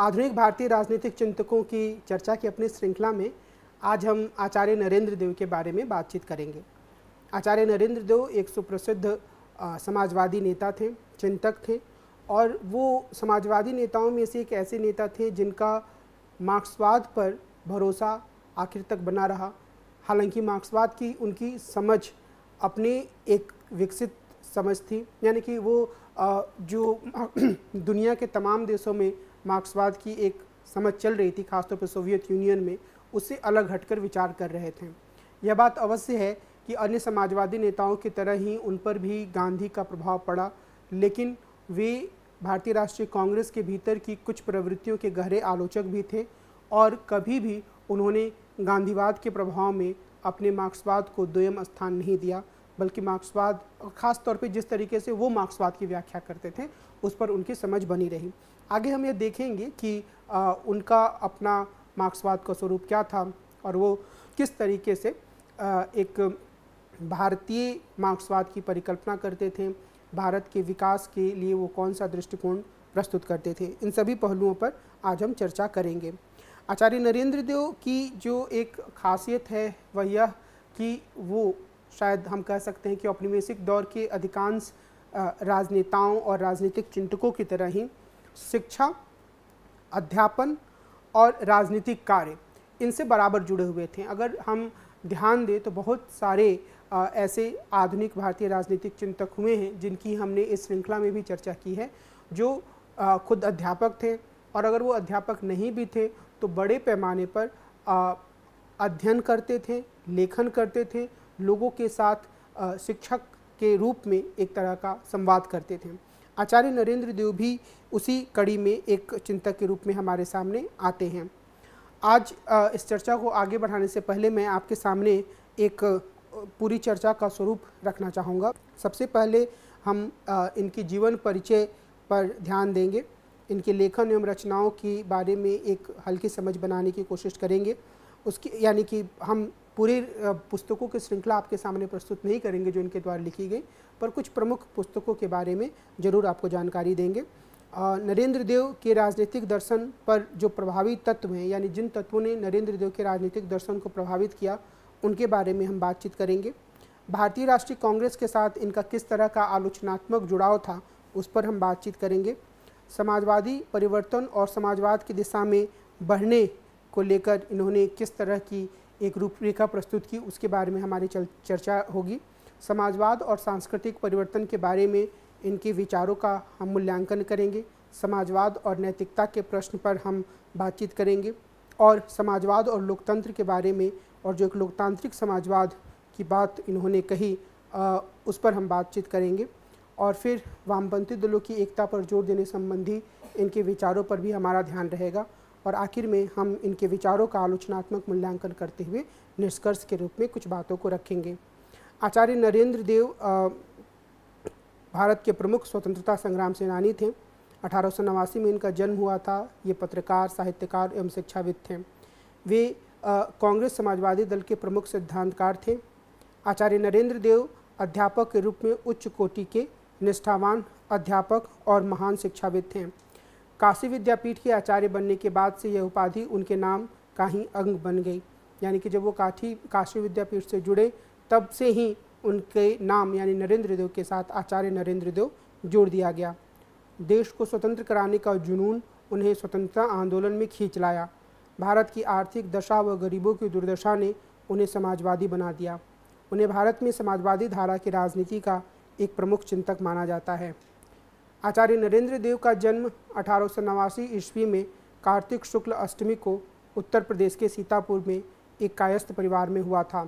आधुनिक भारतीय राजनीतिक चिंतकों की चर्चा की अपनी श्रृंखला में आज हम आचार्य नरेंद्र देव के बारे में बातचीत करेंगे आचार्य नरेंद्र देव एक सुप्रसिद्ध समाजवादी नेता थे चिंतक थे और वो समाजवादी नेताओं में से एक ऐसे नेता थे जिनका मार्क्सवाद पर भरोसा आखिर तक बना रहा हालांकि मार्क्सवाद की उनकी समझ अपनी एक विकसित समझ थी यानी कि वो जो दुनिया के तमाम देशों में मार्क्सवाद की एक समझ चल रही थी खासतौर पर सोवियत यूनियन में उससे अलग हटकर विचार कर रहे थे यह बात अवश्य है कि अन्य समाजवादी नेताओं की तरह ही उन पर भी गांधी का प्रभाव पड़ा लेकिन वे भारतीय राष्ट्रीय कांग्रेस के भीतर की कुछ प्रवृत्तियों के गहरे आलोचक भी थे और कभी भी उन्होंने गांधीवाद के प्रभाव में अपने मार्क्सवाद को दोयम स्थान नहीं दिया बल्कि मार्क्सवाद खास तौर पे जिस तरीके से वो मार्क्सवाद की व्याख्या करते थे उस पर उनकी समझ बनी रही आगे हम ये देखेंगे कि आ, उनका अपना मार्क्सवाद का स्वरूप क्या था और वो किस तरीके से आ, एक भारतीय मार्क्सवाद की परिकल्पना करते थे भारत के विकास के लिए वो कौन सा दृष्टिकोण प्रस्तुत करते थे इन सभी पहलुओं पर आज हम चर्चा करेंगे आचार्य नरेंद्र देव की जो एक खासियत है वह यह कि वो शायद हम कह सकते हैं कि औपनिवेशिक दौर के अधिकांश राजनेताओं और राजनीतिक चिंतकों की तरह ही शिक्षा अध्यापन और राजनीतिक कार्य इनसे बराबर जुड़े हुए थे अगर हम ध्यान दें तो बहुत सारे आ, ऐसे आधुनिक भारतीय राजनीतिक चिंतक हुए हैं जिनकी हमने इस श्रृंखला में भी चर्चा की है जो आ, खुद अध्यापक थे और अगर वो अध्यापक नहीं भी थे तो बड़े पैमाने पर अध्ययन करते थे लेखन करते थे लोगों के साथ शिक्षक के रूप में एक तरह का संवाद करते थे आचार्य नरेंद्र देव भी उसी कड़ी में एक चिंतक के रूप में हमारे सामने आते हैं आज इस चर्चा को आगे बढ़ाने से पहले मैं आपके सामने एक पूरी चर्चा का स्वरूप रखना चाहूँगा सबसे पहले हम इनके जीवन परिचय पर ध्यान देंगे इनके लेखन एवं रचनाओं के बारे में एक हल्की समझ बनाने की कोशिश करेंगे उसकी यानी कि हम पूरी पुस्तकों की श्रृंखला आपके सामने प्रस्तुत नहीं करेंगे जो इनके द्वारा लिखी गई पर कुछ प्रमुख पुस्तकों के बारे में ज़रूर आपको जानकारी देंगे नरेंद्र देव के राजनीतिक दर्शन पर जो प्रभावी तत्व हैं यानी जिन तत्वों ने नरेंद्र देव के राजनीतिक दर्शन को प्रभावित किया उनके बारे में हम बातचीत करेंगे भारतीय राष्ट्रीय कांग्रेस के साथ इनका किस तरह का आलोचनात्मक जुड़ाव था उस पर हम बातचीत करेंगे समाजवादी परिवर्तन और समाजवाद की दिशा में बढ़ने को लेकर इन्होंने किस तरह की एक रूपरेखा प्रस्तुत की उसके बारे में हमारी चर्चा होगी समाजवाद और सांस्कृतिक परिवर्तन के बारे में इनके विचारों का हम मूल्यांकन करेंगे समाजवाद और नैतिकता के प्रश्न पर हम बातचीत करेंगे और समाजवाद और लोकतंत्र के बारे में और जो एक लोकतांत्रिक समाजवाद की बात इन्होंने कही आ, उस पर हम बातचीत करेंगे और फिर वामपंथी दलों की एकता पर जोर देने संबंधी इनके विचारों पर भी हमारा ध्यान रहेगा और आखिर में हम इनके विचारों का आलोचनात्मक मूल्यांकन करते हुए निष्कर्ष के रूप में कुछ बातों को रखेंगे आचार्य नरेंद्र देव भारत के प्रमुख स्वतंत्रता संग्राम सेनानी थे अठारह में इनका जन्म हुआ था ये पत्रकार साहित्यकार एवं शिक्षाविद थे वे कांग्रेस समाजवादी दल के प्रमुख सिद्धांतकार थे आचार्य नरेंद्र देव अध्यापक के रूप में उच्च कोटि के निष्ठावान अध्यापक और महान शिक्षाविद थे काशी विद्यापीठ के आचार्य बनने के बाद से यह उपाधि उनके नाम का ही अंग बन गई यानी कि जब वो काठी काशी विद्यापीठ से जुड़े तब से ही उनके नाम यानी नरेंद्र देव के साथ आचार्य नरेंद्र देव जोड़ दिया गया देश को स्वतंत्र कराने का जुनून उन्हें स्वतंत्रता आंदोलन में खींच लाया भारत की आर्थिक दशा व गरीबों की दुर्दशा ने उन्हें समाजवादी बना दिया उन्हें भारत में समाजवादी धारा की राजनीति का एक प्रमुख चिंतक माना जाता है आचार्य नरेंद्र देव का जन्म अठारह ईस्वी में कार्तिक शुक्ल अष्टमी को उत्तर प्रदेश के सीतापुर में एक कायस्थ परिवार में हुआ था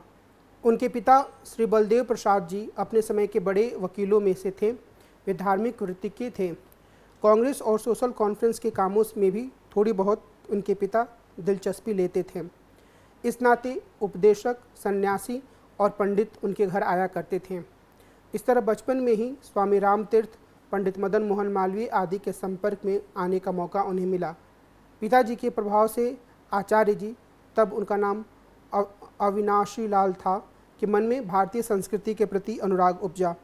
उनके पिता श्री बलदेव प्रसाद जी अपने समय के बड़े वकीलों में से थे वे धार्मिक वृत्ति के थे कांग्रेस और सोशल कॉन्फ्रेंस के कामों में भी थोड़ी बहुत उनके पिता दिलचस्पी लेते थे इस नाते उपदेशक सन्यासी और पंडित उनके घर आया करते थे इस तरह बचपन में ही स्वामी रामतीर्थ पंडित मदन मोहन मालवीय आदि के संपर्क में आने का मौका उन्हें मिला पिताजी के प्रभाव से आचार्य जी तब उनका नाम अविनाशी लाल था कि मन में भारतीय संस्कृति के प्रति अनुराग उपजा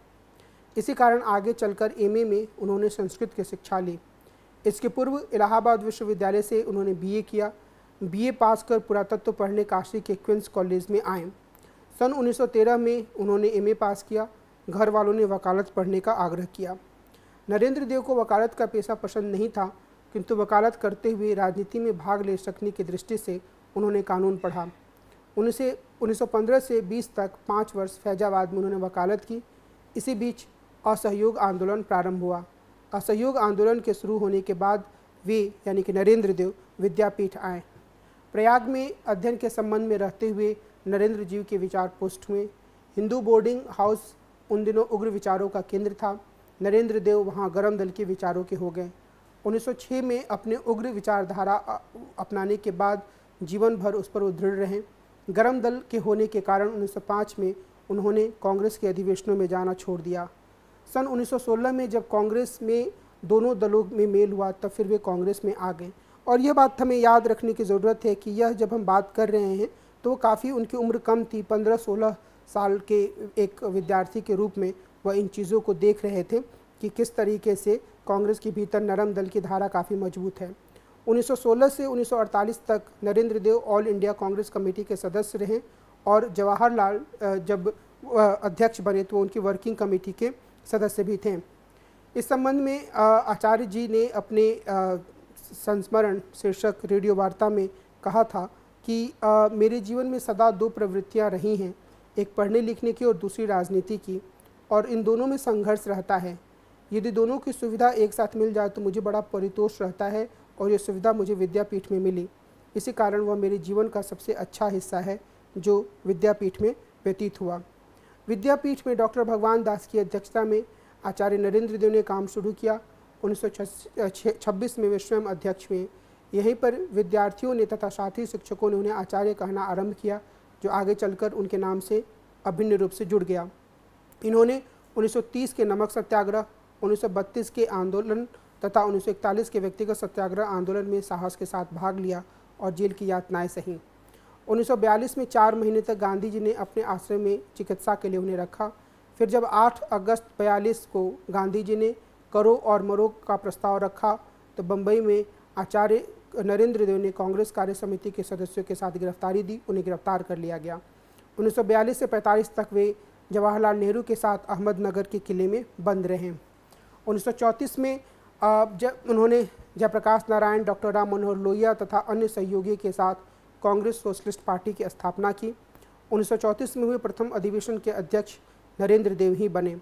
इसी कारण आगे चलकर एमए में उन्होंने संस्कृत की शिक्षा ली इसके पूर्व इलाहाबाद विश्वविद्यालय से उन्होंने बीए किया बीए पास कर पुरातत्व पढ़ने काशी के क्विंस कॉलेज में आए सन 1913 में उन्होंने एमए पास किया घर वालों ने वकालत पढ़ने का आग्रह किया नरेंद्र देव को वकालत का पेशा पसंद नहीं था किंतु वकालत करते हुए राजनीति में भाग ले सकने की दृष्टि से उन्होंने कानून पढ़ा उनसे 1915 से 20 तक पाँच वर्ष फैजाबाद में उन्होंने वकालत की इसी बीच असहयोग आंदोलन प्रारंभ हुआ असहयोग आंदोलन के शुरू होने के बाद वे यानी कि नरेंद्र देव विद्यापीठ आए प्रयाग में अध्ययन के संबंध में रहते हुए नरेंद्र जीव के विचार पुष्ट हुए हिंदू बोर्डिंग हाउस उन दिनों उग्र विचारों का केंद्र था नरेंद्र देव वहाँ गर्म दल के विचारों के हो गए 1906 में अपने उग्र विचारधारा अपनाने के बाद जीवन भर उस पर वो दृढ़ रहे गर्म दल के होने के कारण 1905 में उन्होंने कांग्रेस के अधिवेशनों में जाना छोड़ दिया सन 1916 में जब कांग्रेस में दोनों दलों में मेल हुआ तब फिर वे कांग्रेस में आ गए और यह बात हमें याद रखने की ज़रूरत है कि यह जब हम बात कर रहे हैं तो काफ़ी उनकी उम्र कम थी पंद्रह सोलह साल के एक विद्यार्थी के रूप में वह इन चीज़ों को देख रहे थे कि किस तरीके से कांग्रेस के भीतर नरम दल की धारा काफ़ी मजबूत है 1916 से 1948 तक Narendra Dev all India Congress committee के सदस्य रहे और जवाहरलाल जब अध्यक्ष बने तो उनकी वर्किंग कमेटी के सदस्य भी थे इस संबंध में आचार्य जी ने अपने संस्मरण शीर्षक रेडियो वार्ता में कहा था कि मेरे जीवन में सदा दो प्रवृत्तियां रही हैं एक पढ़ने लिखने की और दूसरी राजनीति की और इन दोनों में संघर्ष रहता है यदि दोनों की सुविधा एक साथ मिल जाए तो मुझे बड़ा परितोष रहता है और ये सुविधा मुझे विद्यापीठ में मिली इसी कारण वह मेरे जीवन का सबसे अच्छा हिस्सा है जो विद्यापीठ में व्यतीत हुआ विद्यापीठ में डॉक्टर भगवान दास की अध्यक्षता में आचार्य नरेंद्र देव ने काम शुरू किया उन्नीस में वे स्वयं अध्यक्ष हुए यहीं पर विद्यार्थियों ने तथा साथी शिक्षकों ने उन्हें आचार्य कहना आरंभ किया जो आगे चलकर उनके नाम से अभिन्न रूप से जुड़ गया इन्होंने 1930 के नमक सत्याग्रह 1932 के आंदोलन तथा 1941 के व्यक्तिगत सत्याग्रह आंदोलन में साहस के साथ भाग लिया और जेल की यातनाएं सही 1942 में चार महीने तक गांधी जी ने अपने आश्रय में चिकित्सा के लिए उन्हें रखा फिर जब 8 अगस्त 42 को गांधी जी ने करो और मरो का प्रस्ताव रखा तो बम्बई में आचार्य नरेंद्र देव ने कांग्रेस कार्य समिति के सदस्यों के साथ गिरफ्तारी दी उन्हें गिरफ्तार कर लिया गया 1942 से 45 तक वे जवाहरलाल नेहरू के साथ अहमदनगर के किले में बंद रहे 1934 में जब उन्होंने जयप्रकाश नारायण डॉक्टर राम मनोहर लोहिया तथा अन्य सहयोगी के साथ कांग्रेस सोशलिस्ट पार्टी की स्थापना की 1934 में हुए प्रथम अधिवेशन के अध्यक्ष नरेंद्र देव ही बने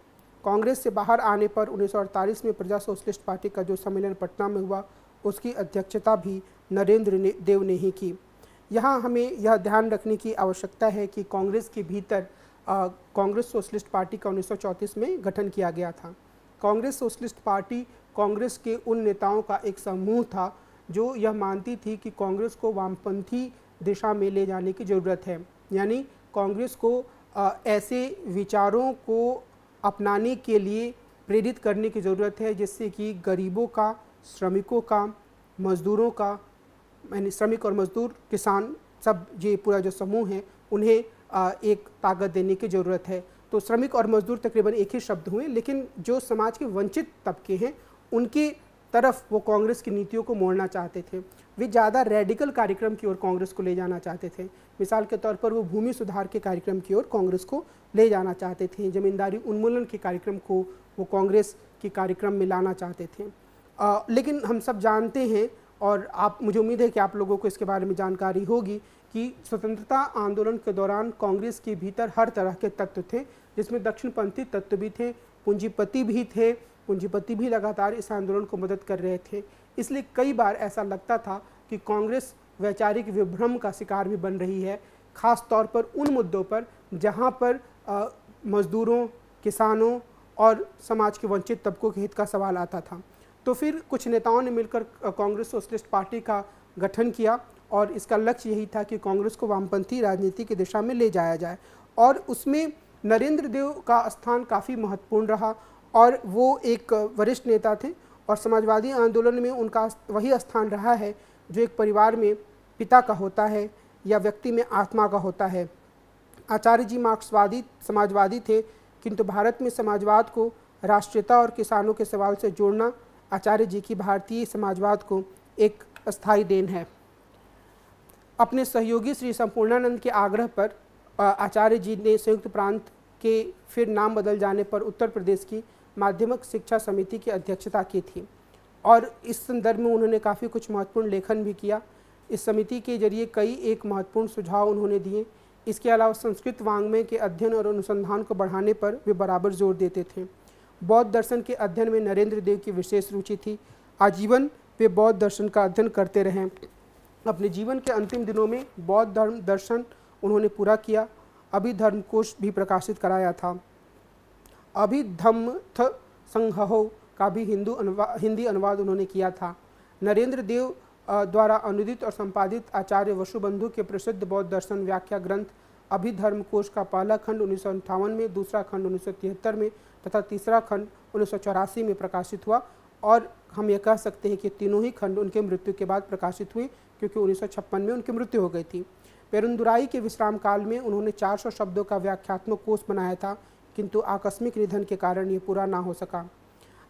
कांग्रेस से बाहर आने पर उन्नीस में प्रजा सोशलिस्ट पार्टी का जो सम्मेलन पटना में हुआ उसकी अध्यक्षता भी नरेंद्र ने, देव ने ही की यहाँ हमें यह ध्यान रखने की आवश्यकता है कि कांग्रेस के भीतर कांग्रेस सोशलिस्ट पार्टी का उन्नीस में गठन किया गया था कांग्रेस सोशलिस्ट पार्टी कांग्रेस के उन नेताओं का एक समूह था जो यह मानती थी कि कांग्रेस को वामपंथी दिशा में ले जाने की ज़रूरत है यानी कांग्रेस को आ, ऐसे विचारों को अपनाने के लिए प्रेरित करने की ज़रूरत है जिससे कि गरीबों का श्रमिकों का मज़दूरों का यानी श्रमिक और मज़दूर किसान सब ये पूरा जो समूह है उन्हें एक ताकत देने की ज़रूरत है तो श्रमिक और मजदूर तकरीबन एक ही शब्द हुए लेकिन जो समाज के वंचित तबके हैं उनकी तरफ वो कांग्रेस की नीतियों को मोड़ना चाहते थे वे ज़्यादा रेडिकल कार्यक्रम की ओर कांग्रेस को ले जाना चाहते थे मिसाल के तौर पर वो भूमि सुधार के कार्यक्रम की ओर कांग्रेस को ले जाना चाहते थे ज़मींदारी उन्मूलन के कार्यक्रम को वो कांग्रेस के कार्यक्रम में लाना चाहते थे आ, लेकिन हम सब जानते हैं और आप मुझे उम्मीद है कि आप लोगों को इसके बारे में जानकारी होगी कि स्वतंत्रता आंदोलन के दौरान कांग्रेस के भीतर हर तरह के तत्व थे जिसमें दक्षिणपंथी तत्व भी थे पूंजीपति भी थे पूंजीपति भी लगातार इस आंदोलन को मदद कर रहे थे इसलिए कई बार ऐसा लगता था कि कांग्रेस वैचारिक विभ्रम का शिकार भी बन रही है खास तौर पर उन मुद्दों पर जहां पर मजदूरों किसानों और समाज के वंचित तबकों के हित का सवाल आता था तो फिर कुछ नेताओं ने मिलकर कांग्रेस सोशलिस्ट पार्टी का गठन किया और इसका लक्ष्य यही था कि कांग्रेस को वामपंथी राजनीति की दिशा में ले जाया जाए और उसमें नरेंद्र देव का स्थान काफ़ी महत्वपूर्ण रहा और वो एक वरिष्ठ नेता थे और समाजवादी आंदोलन में उनका वही स्थान रहा है जो एक परिवार में पिता का होता है या व्यक्ति में आत्मा का होता है आचार्य जी मार्क्सवादी समाजवादी थे किंतु भारत में समाजवाद को राष्ट्रीयता और किसानों के सवाल से जोड़ना आचार्य जी की भारतीय समाजवाद को एक स्थायी देन है अपने सहयोगी श्री संपूर्णानंद के आग्रह पर आचार्य जी ने संयुक्त प्रांत के फिर नाम बदल जाने पर उत्तर प्रदेश की माध्यमिक शिक्षा समिति की अध्यक्षता की थी और इस संदर्भ में उन्होंने काफ़ी कुछ महत्वपूर्ण लेखन भी किया इस समिति के जरिए कई एक महत्वपूर्ण सुझाव उन्होंने दिए इसके अलावा संस्कृत वांग्मय के अध्ययन और अनुसंधान को बढ़ाने पर वे बराबर जोर देते थे बौद्ध दर्शन के अध्ययन में नरेंद्र देव की विशेष रुचि थी आजीवन वे बौद्ध दर्शन का अध्ययन करते रहें अपने जीवन के अंतिम दिनों में बौद्ध धर्म दर्शन उन्होंने पूरा किया अभिधर्म कोश भी प्रकाशित कराया था अभी धम्म थ संघहो का भी हिंदू अनुवा, हिंदी अनुवाद उन्होंने किया था नरेंद्र देव द्वारा अनुदित और संपादित आचार्य वसुबंधु के प्रसिद्ध बौद्ध दर्शन व्याख्या ग्रंथ अभिधर्म कोश का पहला खंड उन्नीस में दूसरा खंड उन्नीस में तथा तीसरा खंड उन्नीस में प्रकाशित हुआ और हम यह कह सकते हैं कि तीनों ही खंड उनके मृत्यु के बाद प्रकाशित हुए क्योंकि उन्नीस में उनकी मृत्यु हो गई थी पेरुंदुराई के विश्राम काल में उन्होंने 400 शब्दों का व्याख्यात्मक कोष बनाया था किंतु आकस्मिक निधन के कारण ये पूरा ना हो सका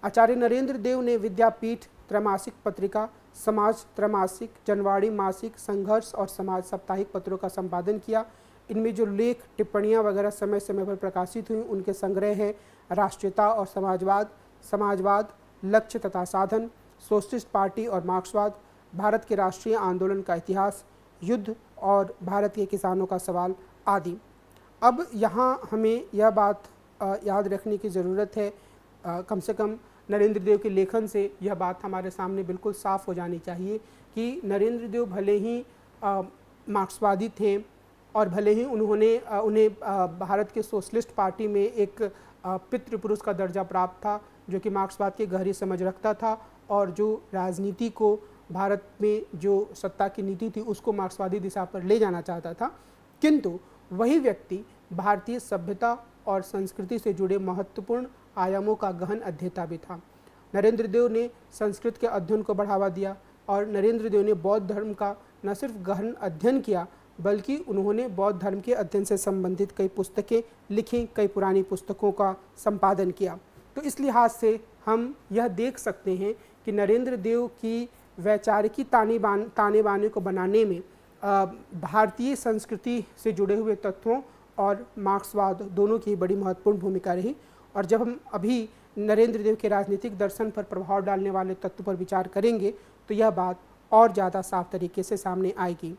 आचार्य नरेंद्र देव ने विद्यापीठ त्रैमासिक पत्रिका समाज त्रैमासिक जनवाड़ी मासिक संघर्ष और समाज साप्ताहिक पत्रों का संपादन किया इनमें जो लेख टिप्पणियाँ वगैरह समय समय पर प्रकाशित हुई उनके संग्रह हैं राष्ट्रीयता और समाजवाद समाजवाद लक्ष्य तथा साधन सोशलिस्ट पार्टी और मार्क्सवाद भारत के राष्ट्रीय आंदोलन का इतिहास युद्ध और भारत के किसानों का सवाल आदि अब यहाँ हमें यह बात याद रखने की ज़रूरत है कम से कम नरेंद्र देव के लेखन से यह बात हमारे सामने बिल्कुल साफ हो जानी चाहिए कि नरेंद्र देव भले ही मार्क्सवादी थे और भले ही उन्होंने उन्हें भारत के सोशलिस्ट पार्टी में एक पितृपुरुष का दर्जा प्राप्त था जो कि मार्क्सवाद की गहरी समझ रखता था और जो राजनीति को भारत में जो सत्ता की नीति थी उसको मार्क्सवादी दिशा पर ले जाना चाहता था किंतु वही व्यक्ति भारतीय सभ्यता और संस्कृति से जुड़े महत्वपूर्ण आयामों का गहन अध्येता भी था नरेंद्र देव ने संस्कृत के अध्ययन को बढ़ावा दिया और नरेंद्र देव ने बौद्ध धर्म का न सिर्फ गहन अध्ययन किया बल्कि उन्होंने बौद्ध धर्म के अध्ययन से संबंधित कई पुस्तकें लिखी कई पुरानी पुस्तकों का संपादन किया तो इस लिहाज से हम यह देख सकते हैं कि नरेंद्र देव की वैचारिकी ताने बान ताने बाने को बनाने में भारतीय संस्कृति से जुड़े हुए तत्वों और मार्क्सवाद दोनों की बड़ी महत्वपूर्ण भूमिका रही और जब हम अभी नरेंद्र देव के राजनीतिक दर्शन पर प्रभाव डालने वाले तत्व पर विचार करेंगे तो यह बात और ज़्यादा साफ तरीके से सामने आएगी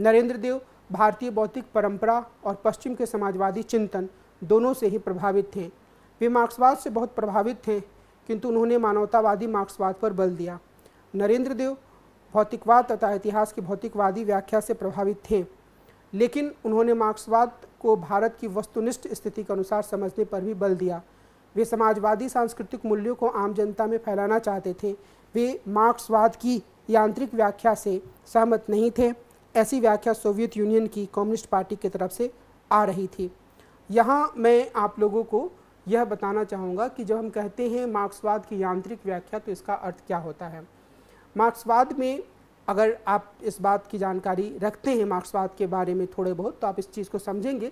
नरेंद्र देव भारतीय बौद्धिक परंपरा और पश्चिम के समाजवादी चिंतन दोनों से ही प्रभावित थे वे मार्क्सवाद से बहुत प्रभावित थे किंतु उन्होंने मानवतावादी मार्क्सवाद पर बल दिया नरेंद्र देव भौतिकवाद तथा इतिहास की भौतिकवादी व्याख्या से प्रभावित थे लेकिन उन्होंने मार्क्सवाद को भारत की वस्तुनिष्ठ स्थिति के अनुसार समझने पर भी बल दिया वे समाजवादी सांस्कृतिक मूल्यों को आम जनता में फैलाना चाहते थे वे मार्क्सवाद की यांत्रिक व्याख्या से सहमत नहीं थे ऐसी व्याख्या सोवियत यूनियन की कम्युनिस्ट पार्टी की तरफ से आ रही थी यहाँ मैं आप लोगों को यह बताना चाहूँगा कि जब हम कहते हैं मार्क्सवाद की यांत्रिक व्याख्या तो इसका अर्थ क्या होता है मार्क्सवाद में अगर आप इस बात की जानकारी रखते हैं मार्क्सवाद के बारे में थोड़े बहुत तो आप इस चीज़ को समझेंगे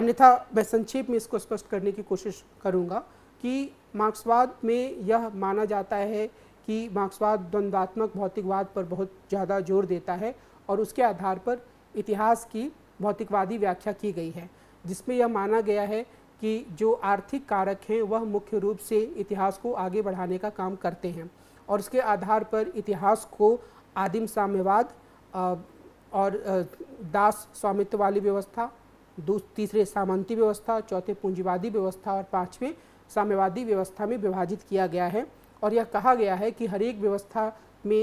अन्यथा मैं संक्षेप में इसको स्पष्ट करने की कोशिश करूँगा कि मार्क्सवाद में यह माना जाता है कि मार्क्सवाद द्वंद्वात्मक भौतिकवाद पर बहुत ज़्यादा जोर देता है और उसके आधार पर इतिहास की भौतिकवादी व्याख्या की गई है जिसमें यह माना गया है कि जो आर्थिक कारक हैं वह मुख्य रूप से इतिहास को आगे बढ़ाने का काम करते हैं और उसके आधार पर इतिहास को आदिम साम्यवाद और दास स्वामित्व वाली व्यवस्था तीसरे सामंती व्यवस्था चौथे पूंजीवादी व्यवस्था और पांचवें साम्यवादी व्यवस्था में विभाजित किया गया है और यह कहा गया है कि हर एक व्यवस्था में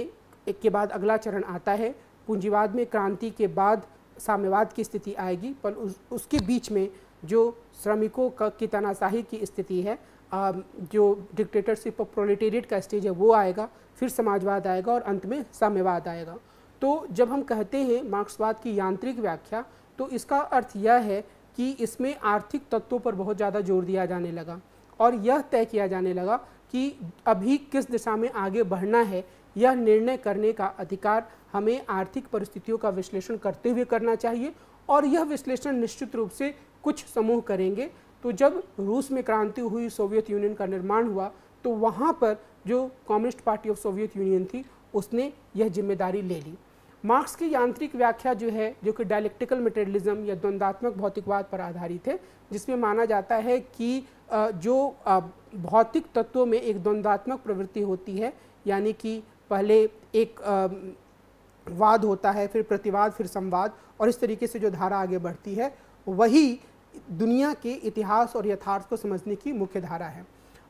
एक के बाद अगला चरण आता है पूंजीवाद में क्रांति के बाद साम्यवाद की स्थिति आएगी पर उस, उसके बीच में जो श्रमिकों का की तनाशाही की स्थिति है Um, जो डिक्टेटरशिप ऑफ प्रोलेटेरिएट का स्टेज है वो आएगा फिर समाजवाद आएगा और अंत में साम्यवाद आएगा तो जब हम कहते हैं मार्क्सवाद की यांत्रिक व्याख्या तो इसका अर्थ यह है कि इसमें आर्थिक तत्वों पर बहुत ज़्यादा जोर दिया जाने लगा और यह तय किया जाने लगा कि अभी किस दिशा में आगे बढ़ना है यह निर्णय करने का अधिकार हमें आर्थिक परिस्थितियों का विश्लेषण करते हुए करना चाहिए और यह विश्लेषण निश्चित रूप से कुछ समूह करेंगे तो जब रूस में क्रांति हुई सोवियत यूनियन का निर्माण हुआ तो वहाँ पर जो communist party of Soviet Union थी उसने यह जिम्मेदारी ले ली मार्क्स की यांत्रिक व्याख्या जो है जो कि डायलेक्टिकल मटेरियलिज्म या द्वंदात्मक भौतिकवाद पर आधारित है जिसमें माना जाता है कि जो भौतिक तत्वों में एक द्वंदात्मक प्रवृत्ति होती है यानी कि पहले एक वाद होता है फिर प्रतिवाद फिर संवाद और इस तरीके से जो धारा आगे बढ़ती है वही दुनिया के इतिहास और यथार्थ को समझने की मुख्य धारा है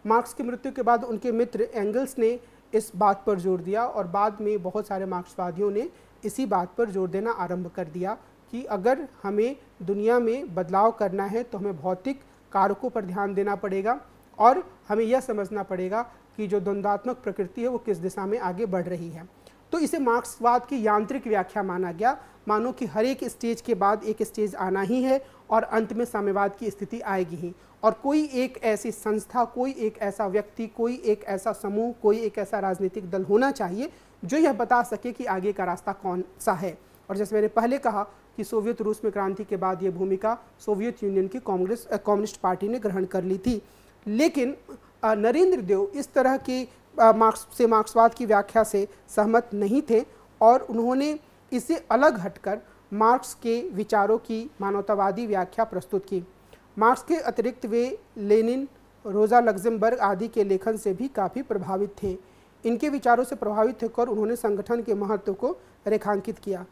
मार्क्स की मृत्यु के बाद उनके मित्र एंगल्स ने इस बात पर जोर दिया और बाद में बहुत सारे मार्क्सवादियों ने इसी बात पर जोर देना आरंभ कर दिया कि अगर हमें दुनिया में बदलाव करना है तो हमें भौतिक कारकों पर ध्यान देना पड़ेगा और हमें यह समझना पड़ेगा कि जो द्वंद्वात्मक प्रकृति है वो किस दिशा में आगे बढ़ रही है तो इसे मार्क्सवाद की यांत्रिक व्याख्या माना गया मानो कि हर एक स्टेज के बाद एक स्टेज आना ही है और अंत में साम्यवाद की स्थिति आएगी ही और कोई एक ऐसी संस्था कोई एक ऐसा व्यक्ति कोई एक ऐसा समूह कोई एक ऐसा राजनीतिक दल होना चाहिए जो यह बता सके कि आगे का रास्ता कौन सा है और जैसे मैंने पहले कहा कि सोवियत रूस में क्रांति के बाद यह भूमिका सोवियत यूनियन की कांग्रेस कम्युनिस्ट पार्टी ने ग्रहण कर ली थी लेकिन नरेंद्र देव इस तरह की मार्क्स से मार्क्सवाद की व्याख्या से सहमत नहीं थे और उन्होंने इससे अलग हटकर मार्क्स के विचारों की मानवतावादी व्याख्या प्रस्तुत की मार्क्स के अतिरिक्त वे लेनिन रोज़ा लग्जमबर्ग आदि के लेखन से भी काफ़ी प्रभावित थे इनके विचारों से प्रभावित होकर उन्होंने संगठन के महत्व को रेखांकित किया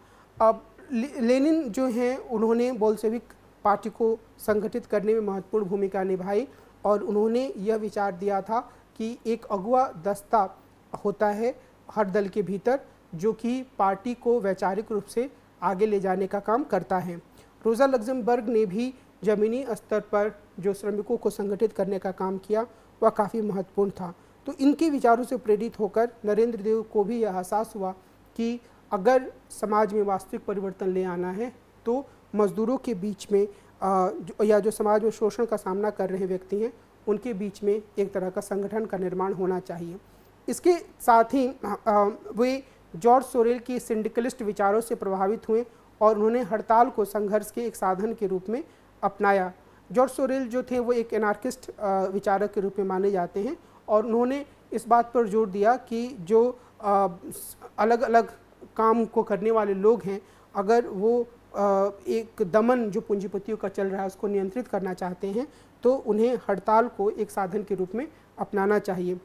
अब लेनिन जो हैं उन्होंने बोल्सेविक पार्टी को संगठित करने में महत्वपूर्ण भूमिका निभाई और उन्होंने यह विचार दिया था कि एक अगुआ दस्ता होता है हर दल के भीतर जो कि पार्टी को वैचारिक रूप से आगे ले जाने का काम करता है रोज़ा लग्जमबर्ग ने भी ज़मीनी स्तर पर जो श्रमिकों को संगठित करने का काम किया वह काफ़ी महत्वपूर्ण था तो इनके विचारों से प्रेरित होकर नरेंद्र देव को भी यह एहसास हुआ कि अगर समाज में वास्तविक परिवर्तन ले आना है तो मजदूरों के बीच में आ, जो, या जो समाज में शोषण का सामना कर रहे व्यक्ति हैं उनके बीच में एक तरह का संगठन का निर्माण होना चाहिए इसके साथ ही वे जॉर्ज सोरेल के सिंडिकलिस्ट विचारों से प्रभावित हुए और उन्होंने हड़ताल को संघर्ष के एक साधन के रूप में अपनाया जॉर्ज सोरेल जो थे वो एक एनार्किस्ट विचारक के रूप में माने जाते हैं और उन्होंने इस बात पर जोर दिया कि जो अलग अलग काम को करने वाले लोग हैं अगर वो एक दमन जो पूंजीपतियों का चल रहा है उसको नियंत्रित करना चाहते हैं तो उन्हें हड़ताल को एक साधन के रूप में अपनाना चाहिए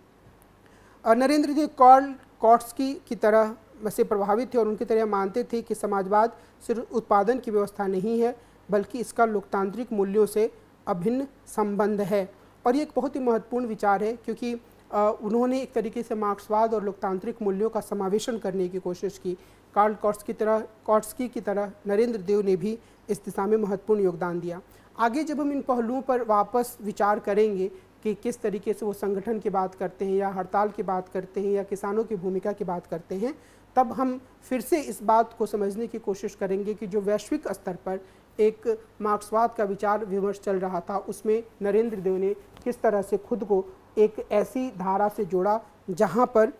नरेंद्र जी कॉल की की तरह से प्रभावित थे और उनकी तरह मानते थे कि समाजवाद सिर्फ उत्पादन की व्यवस्था नहीं है बल्कि इसका लोकतांत्रिक मूल्यों से अभिन्न संबंध है और ये एक बहुत ही महत्वपूर्ण विचार है क्योंकि उन्होंने एक तरीके से मार्क्सवाद और लोकतांत्रिक मूल्यों का समावेशन करने की कोशिश की कार्ल कॉट्स की तरह कॉट्सकी की तरह नरेंद्र देव ने भी इस दिशा में महत्वपूर्ण योगदान दिया आगे जब हम इन पहलुओं पर वापस विचार करेंगे कि किस तरीके से वो संगठन की बात करते हैं या हड़ताल की बात करते हैं या किसानों की भूमिका की बात करते हैं तब हम फिर से इस बात को समझने की कोशिश करेंगे कि जो वैश्विक स्तर पर एक मार्क्सवाद का विचार विमर्श चल रहा था उसमें नरेंद्र देव ने किस तरह से खुद को एक ऐसी धारा से जोड़ा जहाँ पर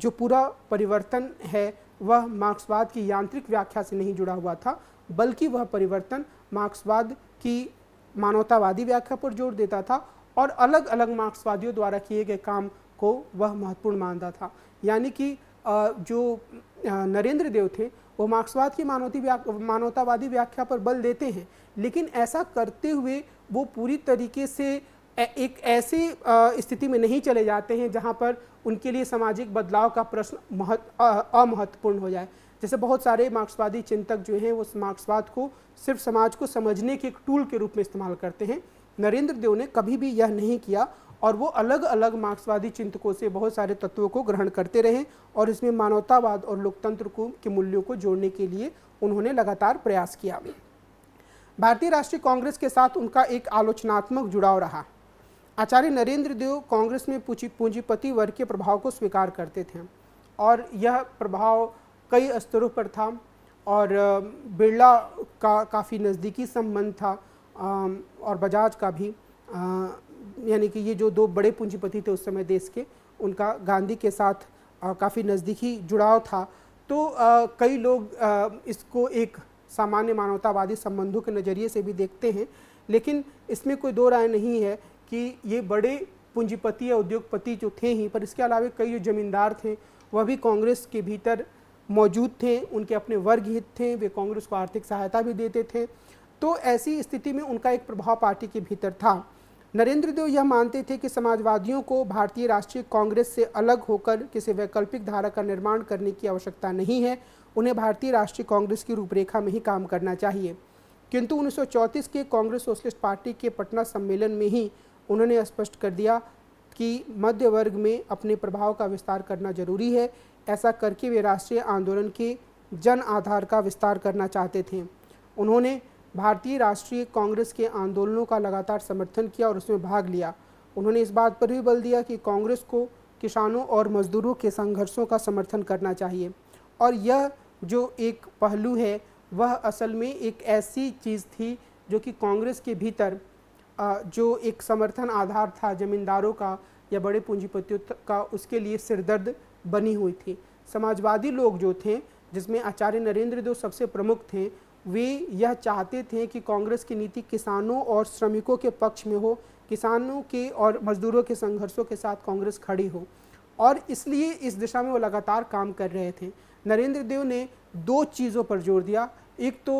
जो पूरा परिवर्तन है वह मार्क्सवाद की यांत्रिक व्याख्या से नहीं जुड़ा हुआ था बल्कि वह परिवर्तन मार्क्सवाद की मानवतावादी व्याख्या पर जोर देता था और अलग अलग मार्क्सवादियों द्वारा किए गए काम को वह महत्वपूर्ण मानता था यानी कि जो नरेंद्र देव थे वो मार्क्सवाद की मानवती व्या मानवतावादी व्याख्या पर बल देते हैं लेकिन ऐसा करते हुए वो पूरी तरीके से एक ऐसी स्थिति में नहीं चले जाते हैं जहाँ पर उनके लिए सामाजिक बदलाव का प्रश्न महत्व अमहत्वपूर्ण हो जाए जैसे बहुत सारे मार्क्सवादी चिंतक जो हैं वो मार्क्सवाद को सिर्फ समाज को समझने के एक टूल के रूप में इस्तेमाल करते हैं नरेंद्र देव ने कभी भी यह नहीं किया और वो अलग अलग मार्क्सवादी चिंतकों से बहुत सारे तत्वों को ग्रहण करते रहे और इसमें मानवतावाद और लोकतंत्र को के मूल्यों को जोड़ने के लिए उन्होंने लगातार प्रयास किया भारतीय राष्ट्रीय कांग्रेस के साथ उनका एक आलोचनात्मक जुड़ाव रहा आचार्य नरेंद्र देव कांग्रेस में पूंजीपति वर्ग के प्रभाव को स्वीकार करते थे और यह प्रभाव कई स्तरों पर था और बिरला का काफ़ी नज़दीकी संबंध था और बजाज का भी यानी कि ये जो दो बड़े पूंजीपति थे उस समय देश के उनका गांधी के साथ काफ़ी नज़दीकी जुड़ाव था तो आ, कई लोग आ, इसको एक सामान्य मानवतावादी संबंधों के नज़रिए से भी देखते हैं लेकिन इसमें कोई दो राय नहीं है कि ये बड़े पूंजीपति या उद्योगपति जो थे ही पर इसके अलावा कई जो जमींदार थे वह भी कांग्रेस के भीतर मौजूद थे उनके अपने वर्ग हित थे वे कांग्रेस को आर्थिक सहायता भी देते थे तो ऐसी स्थिति में उनका एक प्रभाव पार्टी के भीतर था नरेंद्र देव यह मानते थे कि समाजवादियों को भारतीय राष्ट्रीय कांग्रेस से अलग होकर किसी वैकल्पिक धारा का निर्माण करने की आवश्यकता नहीं है उन्हें भारतीय राष्ट्रीय कांग्रेस की रूपरेखा में ही काम करना चाहिए किंतु 1934 के कांग्रेस सोशलिस्ट पार्टी के पटना सम्मेलन में ही उन्होंने स्पष्ट कर दिया कि मध्य वर्ग में अपने प्रभाव का विस्तार करना जरूरी है ऐसा करके वे राष्ट्रीय आंदोलन के जन आधार का विस्तार करना चाहते थे उन्होंने भारतीय राष्ट्रीय कांग्रेस के आंदोलनों का लगातार समर्थन किया और उसमें भाग लिया उन्होंने इस बात पर भी बल दिया कि कांग्रेस को किसानों और मजदूरों के संघर्षों का समर्थन करना चाहिए और यह जो एक पहलू है वह असल में एक ऐसी चीज़ थी जो कि कांग्रेस के भीतर जो एक समर्थन आधार था जमींदारों का या बड़े पूंजीपतियों का उसके लिए सिरदर्द बनी हुई थी समाजवादी लोग जो थे जिसमें आचार्य नरेंद्र देव सबसे प्रमुख थे वे यह चाहते थे कि कांग्रेस की नीति किसानों और श्रमिकों के पक्ष में हो किसानों के और मजदूरों के संघर्षों के साथ कांग्रेस खड़ी हो और इसलिए इस दिशा में वो लगातार काम कर रहे थे नरेंद्र देव ने दो चीज़ों पर जोर दिया एक तो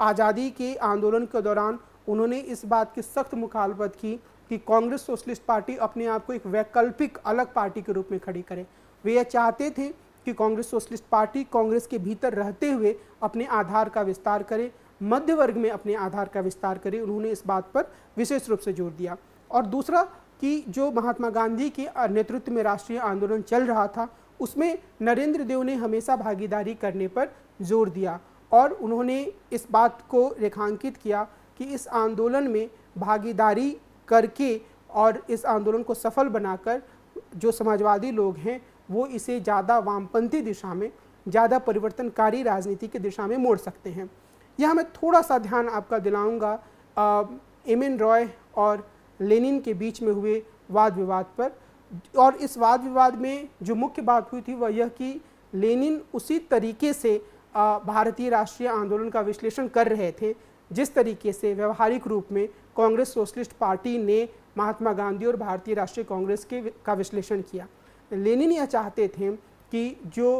आज़ादी के आंदोलन के दौरान उन्होंने इस बात की सख्त मुखालफत की कि कांग्रेस सोशलिस्ट पार्टी अपने आप को एक वैकल्पिक अलग पार्टी के रूप में खड़ी करे वे यह चाहते थे कि कांग्रेस सोशलिस्ट पार्टी कांग्रेस के भीतर रहते हुए अपने आधार का विस्तार करे मध्य वर्ग में अपने आधार का विस्तार करे उन्होंने इस बात पर विशेष रूप से जोर दिया और दूसरा कि जो महात्मा गांधी के नेतृत्व में राष्ट्रीय आंदोलन चल रहा था उसमें नरेंद्र देव ने हमेशा भागीदारी करने पर जोर दिया और उन्होंने इस बात को रेखांकित किया कि इस आंदोलन में भागीदारी करके और इस आंदोलन को सफल बनाकर जो समाजवादी लोग हैं वो इसे ज़्यादा वामपंथी दिशा में ज़्यादा परिवर्तनकारी राजनीति की दिशा में मोड़ सकते हैं यह मैं थोड़ा सा ध्यान आपका दिलाऊंगा एम एन रॉय और लेनिन के बीच में हुए वाद विवाद पर और इस वाद विवाद में जो मुख्य बात हुई थी वह यह कि लेनिन उसी तरीके से भारतीय राष्ट्रीय आंदोलन का विश्लेषण कर रहे थे जिस तरीके से व्यवहारिक रूप में कांग्रेस सोशलिस्ट पार्टी ने महात्मा गांधी और भारतीय राष्ट्रीय कांग्रेस के का विश्लेषण किया लेनिन यह चाहते थे कि जो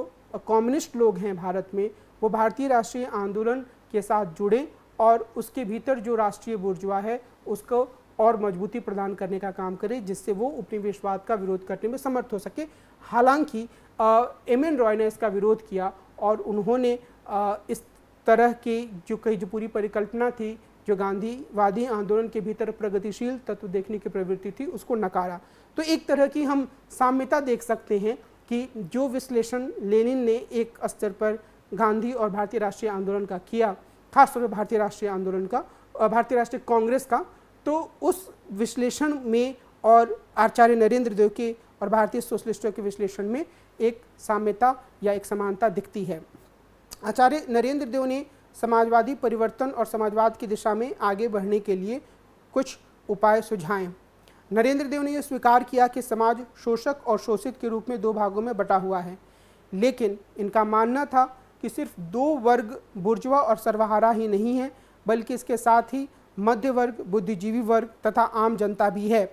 कम्युनिस्ट लोग हैं भारत में वो भारतीय राष्ट्रीय आंदोलन के साथ जुड़ें और उसके भीतर जो राष्ट्रीय बुर्जुआ है उसको और मजबूती प्रदान करने का काम करे जिससे वो उपनिवेशवाद का विरोध करने में समर्थ हो सके हालांकि एम एन रॉय ने इसका विरोध किया और उन्होंने आ, इस तरह की जो कही जो पूरी परिकल्पना थी जो गांधीवादी आंदोलन के भीतर प्रगतिशील तत्व देखने की प्रवृत्ति थी उसको नकारा तो एक तरह की हम साम्यता देख सकते हैं कि जो विश्लेषण लेनिन ने एक स्तर पर गांधी और भारतीय राष्ट्रीय आंदोलन का किया खासतौर पर भारतीय राष्ट्रीय आंदोलन का भारतीय राष्ट्रीय कांग्रेस का तो उस विश्लेषण में और आचार्य नरेंद्र देव के और भारतीय सोशलिस्टों के विश्लेषण में एक साम्यता या एक समानता दिखती है आचार्य नरेंद्र देव ने समाजवादी परिवर्तन और समाजवाद की दिशा में आगे बढ़ने के लिए कुछ उपाय सुझाए नरेंद्र देव ने यह स्वीकार किया कि समाज शोषक और शोषित के रूप में दो भागों में बटा हुआ है लेकिन इनका मानना था कि सिर्फ दो वर्ग बुर्जवा और सर्वहारा ही नहीं है बल्कि इसके साथ ही मध्य वर्ग बुद्धिजीवी वर्ग तथा आम जनता भी है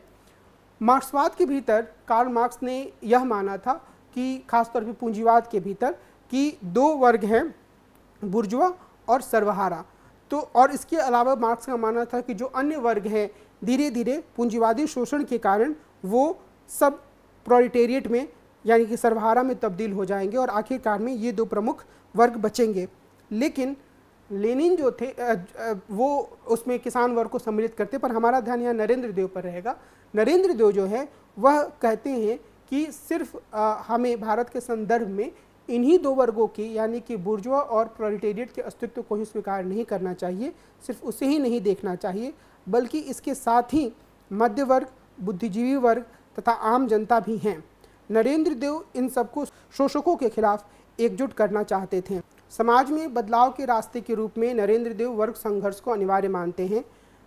मार्क्सवाद के भीतर कार्ल मार्क्स ने यह माना था कि खासतौर पर पूंजीवाद के भीतर कि दो वर्ग हैं बुर्जुआ और सर्वहारा तो और इसके अलावा मार्क्स का मानना था कि जो अन्य वर्ग हैं धीरे धीरे पूंजीवादी शोषण के कारण वो सब प्रोलिटेरिएट में यानी कि सर्वहारा में तब्दील हो जाएंगे और आखिरकार में ये दो प्रमुख वर्ग बचेंगे लेकिन लेनिन जो थे वो उसमें किसान वर्ग को सम्मिलित करते पर हमारा ध्यान यहाँ नरेंद्र देव पर रहेगा नरेंद्र देव जो है वह कहते हैं कि सिर्फ हमें भारत के संदर्भ में इन्हीं दो वर्गों के यानी कि बुर्जुआ और प्रोलिटेरिएट के अस्तित्व को ही स्वीकार नहीं करना चाहिए सिर्फ उसे ही नहीं देखना चाहिए बल्कि इसके साथ ही मध्य वर्ग बुद्धिजीवी वर्ग तथा आम जनता भी हैं नरेंद्र देव इन सबको शोषकों के खिलाफ एकजुट करना चाहते थे समाज में बदलाव के रास्ते के रूप में नरेंद्र देव वर्ग संघर्ष को अनिवार्य मानते हैं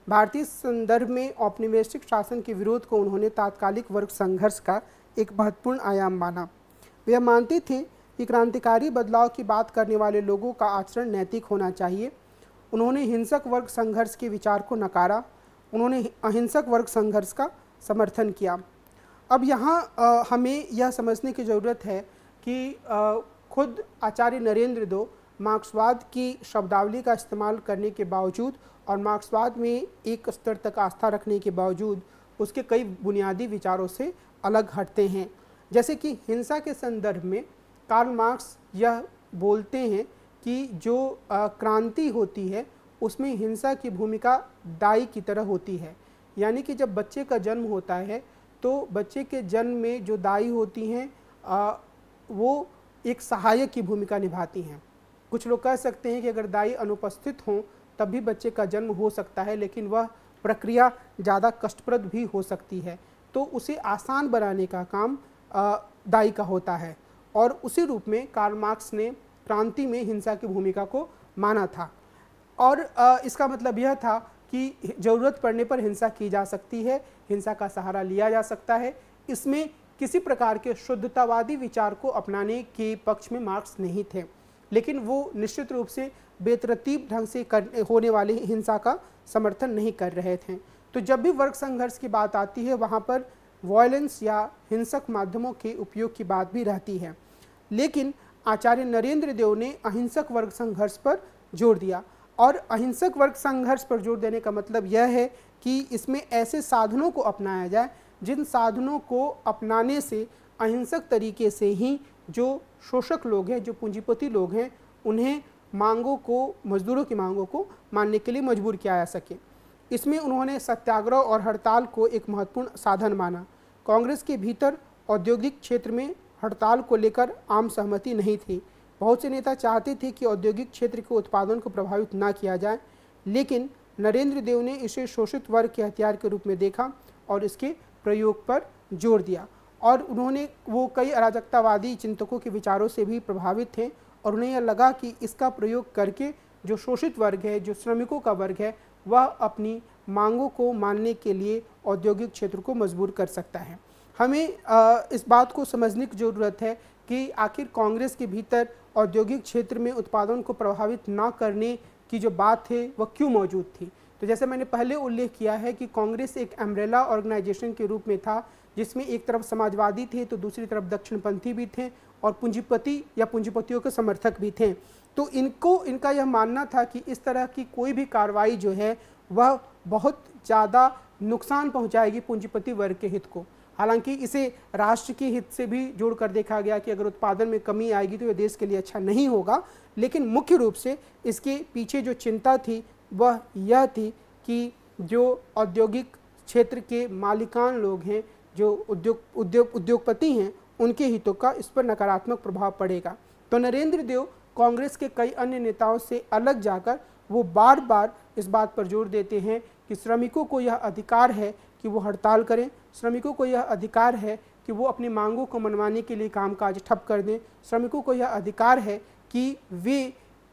भारतीय संदर्भ में औपनिवेशिक शासन के विरोध को उन्होंने तात्कालिक वर्ग संघर्ष का एक महत्वपूर्ण आयाम माना वे मानते थे कि क्रांतिकारी बदलाव की बात करने वाले लोगों का आचरण नैतिक होना चाहिए उन्होंने हिंसक वर्ग संघर्ष के विचार को नकारा उन्होंने अहिंसक वर्ग संघर्ष का समर्थन किया अब यहाँ हमें यह समझने की ज़रूरत है कि आ, खुद आचार्य नरेंद्र दो मार्क्सवाद की शब्दावली का इस्तेमाल करने के बावजूद और मार्क्सवाद में एक स्तर तक आस्था रखने के बावजूद उसके कई बुनियादी विचारों से अलग हटते हैं जैसे कि हिंसा के संदर्भ में कार्ल मार्क्स यह बोलते हैं कि जो क्रांति होती है उसमें हिंसा की भूमिका दाई की तरह होती है यानी कि जब बच्चे का जन्म होता है तो बच्चे के जन्म में जो दाई होती हैं वो एक सहायक की भूमिका निभाती हैं कुछ लोग कह सकते हैं कि अगर दाई अनुपस्थित हों तब भी बच्चे का जन्म हो सकता है लेकिन वह प्रक्रिया ज़्यादा कष्टप्रद भी हो सकती है तो उसे आसान बनाने का काम दाई का होता है और उसी रूप में कार्ल मार्क्स ने क्रांति में हिंसा की भूमिका को माना था और इसका मतलब यह था कि ज़रूरत पड़ने पर हिंसा की जा सकती है हिंसा का सहारा लिया जा सकता है इसमें किसी प्रकार के शुद्धतावादी विचार को अपनाने के पक्ष में मार्क्स नहीं थे लेकिन वो निश्चित रूप से बेतरतीब ढंग से कर होने वाली हिंसा का समर्थन नहीं कर रहे थे तो जब भी वर्ग संघर्ष की बात आती है वहाँ पर वॉयलेंस या हिंसक माध्यमों के उपयोग की बात भी रहती है लेकिन आचार्य नरेंद्र देव ने अहिंसक वर्ग संघर्ष पर जोर दिया और अहिंसक वर्ग संघर्ष पर जोर देने का मतलब यह है कि इसमें ऐसे साधनों को अपनाया जाए जिन साधनों को अपनाने से अहिंसक तरीके से ही जो शोषक लोग हैं जो पूंजीपति लोग हैं उन्हें मांगों को मजदूरों की मांगों को मानने के लिए मजबूर किया जा सके इसमें उन्होंने सत्याग्रह और हड़ताल को एक महत्वपूर्ण साधन माना कांग्रेस के भीतर औद्योगिक क्षेत्र में हड़ताल को लेकर आम सहमति नहीं थी बहुत से नेता चाहते थे कि औद्योगिक क्षेत्र के उत्पादन को प्रभावित ना किया जाए लेकिन नरेंद्र देव ने इसे शोषित वर्ग के हथियार के रूप में देखा और इसके प्रयोग पर जोर दिया और उन्होंने वो कई अराजकतावादी चिंतकों के विचारों से भी प्रभावित थे और उन्हें यह लगा कि इसका प्रयोग करके जो शोषित वर्ग है जो श्रमिकों का वर्ग है वह अपनी मांगों को मानने के लिए औद्योगिक क्षेत्र को मजबूर कर सकता है हमें इस बात को समझने की ज़रूरत है कि आखिर कांग्रेस के भीतर औद्योगिक क्षेत्र में उत्पादन को प्रभावित ना करने की जो बात है वह क्यों मौजूद थी तो जैसे मैंने पहले उल्लेख किया है कि कांग्रेस एक अम्ब्रेला ऑर्गेनाइजेशन के रूप में था जिसमें एक तरफ समाजवादी थे तो दूसरी तरफ दक्षिणपंथी भी थे और पूंजीपति या पूंजीपतियों के समर्थक भी थे तो इनको इनका यह मानना था कि इस तरह की कोई भी कार्रवाई जो है वह बहुत ज़्यादा नुकसान पहुंचाएगी पूंजीपति वर्ग के हित को हालांकि इसे राष्ट्र के हित से भी जोड़कर देखा गया कि अगर उत्पादन में कमी आएगी तो यह देश के लिए अच्छा नहीं होगा लेकिन मुख्य रूप से इसके पीछे जो चिंता थी वह यह थी कि जो औद्योगिक क्षेत्र के मालिकान लोग हैं जो उद्योग उद्योग उद्योगपति हैं उनके हितों का इस पर नकारात्मक प्रभाव पड़ेगा तो नरेंद्र देव कांग्रेस के कई अन्य नेताओं से अलग जाकर वो बार बार इस बात पर जोर देते हैं कि श्रमिकों को यह अधिकार है कि वो हड़ताल करें श्रमिकों को यह अधिकार है कि वो अपनी मांगों को मनवाने के लिए कामकाज ठप कर दें श्रमिकों को यह अधिकार है कि वे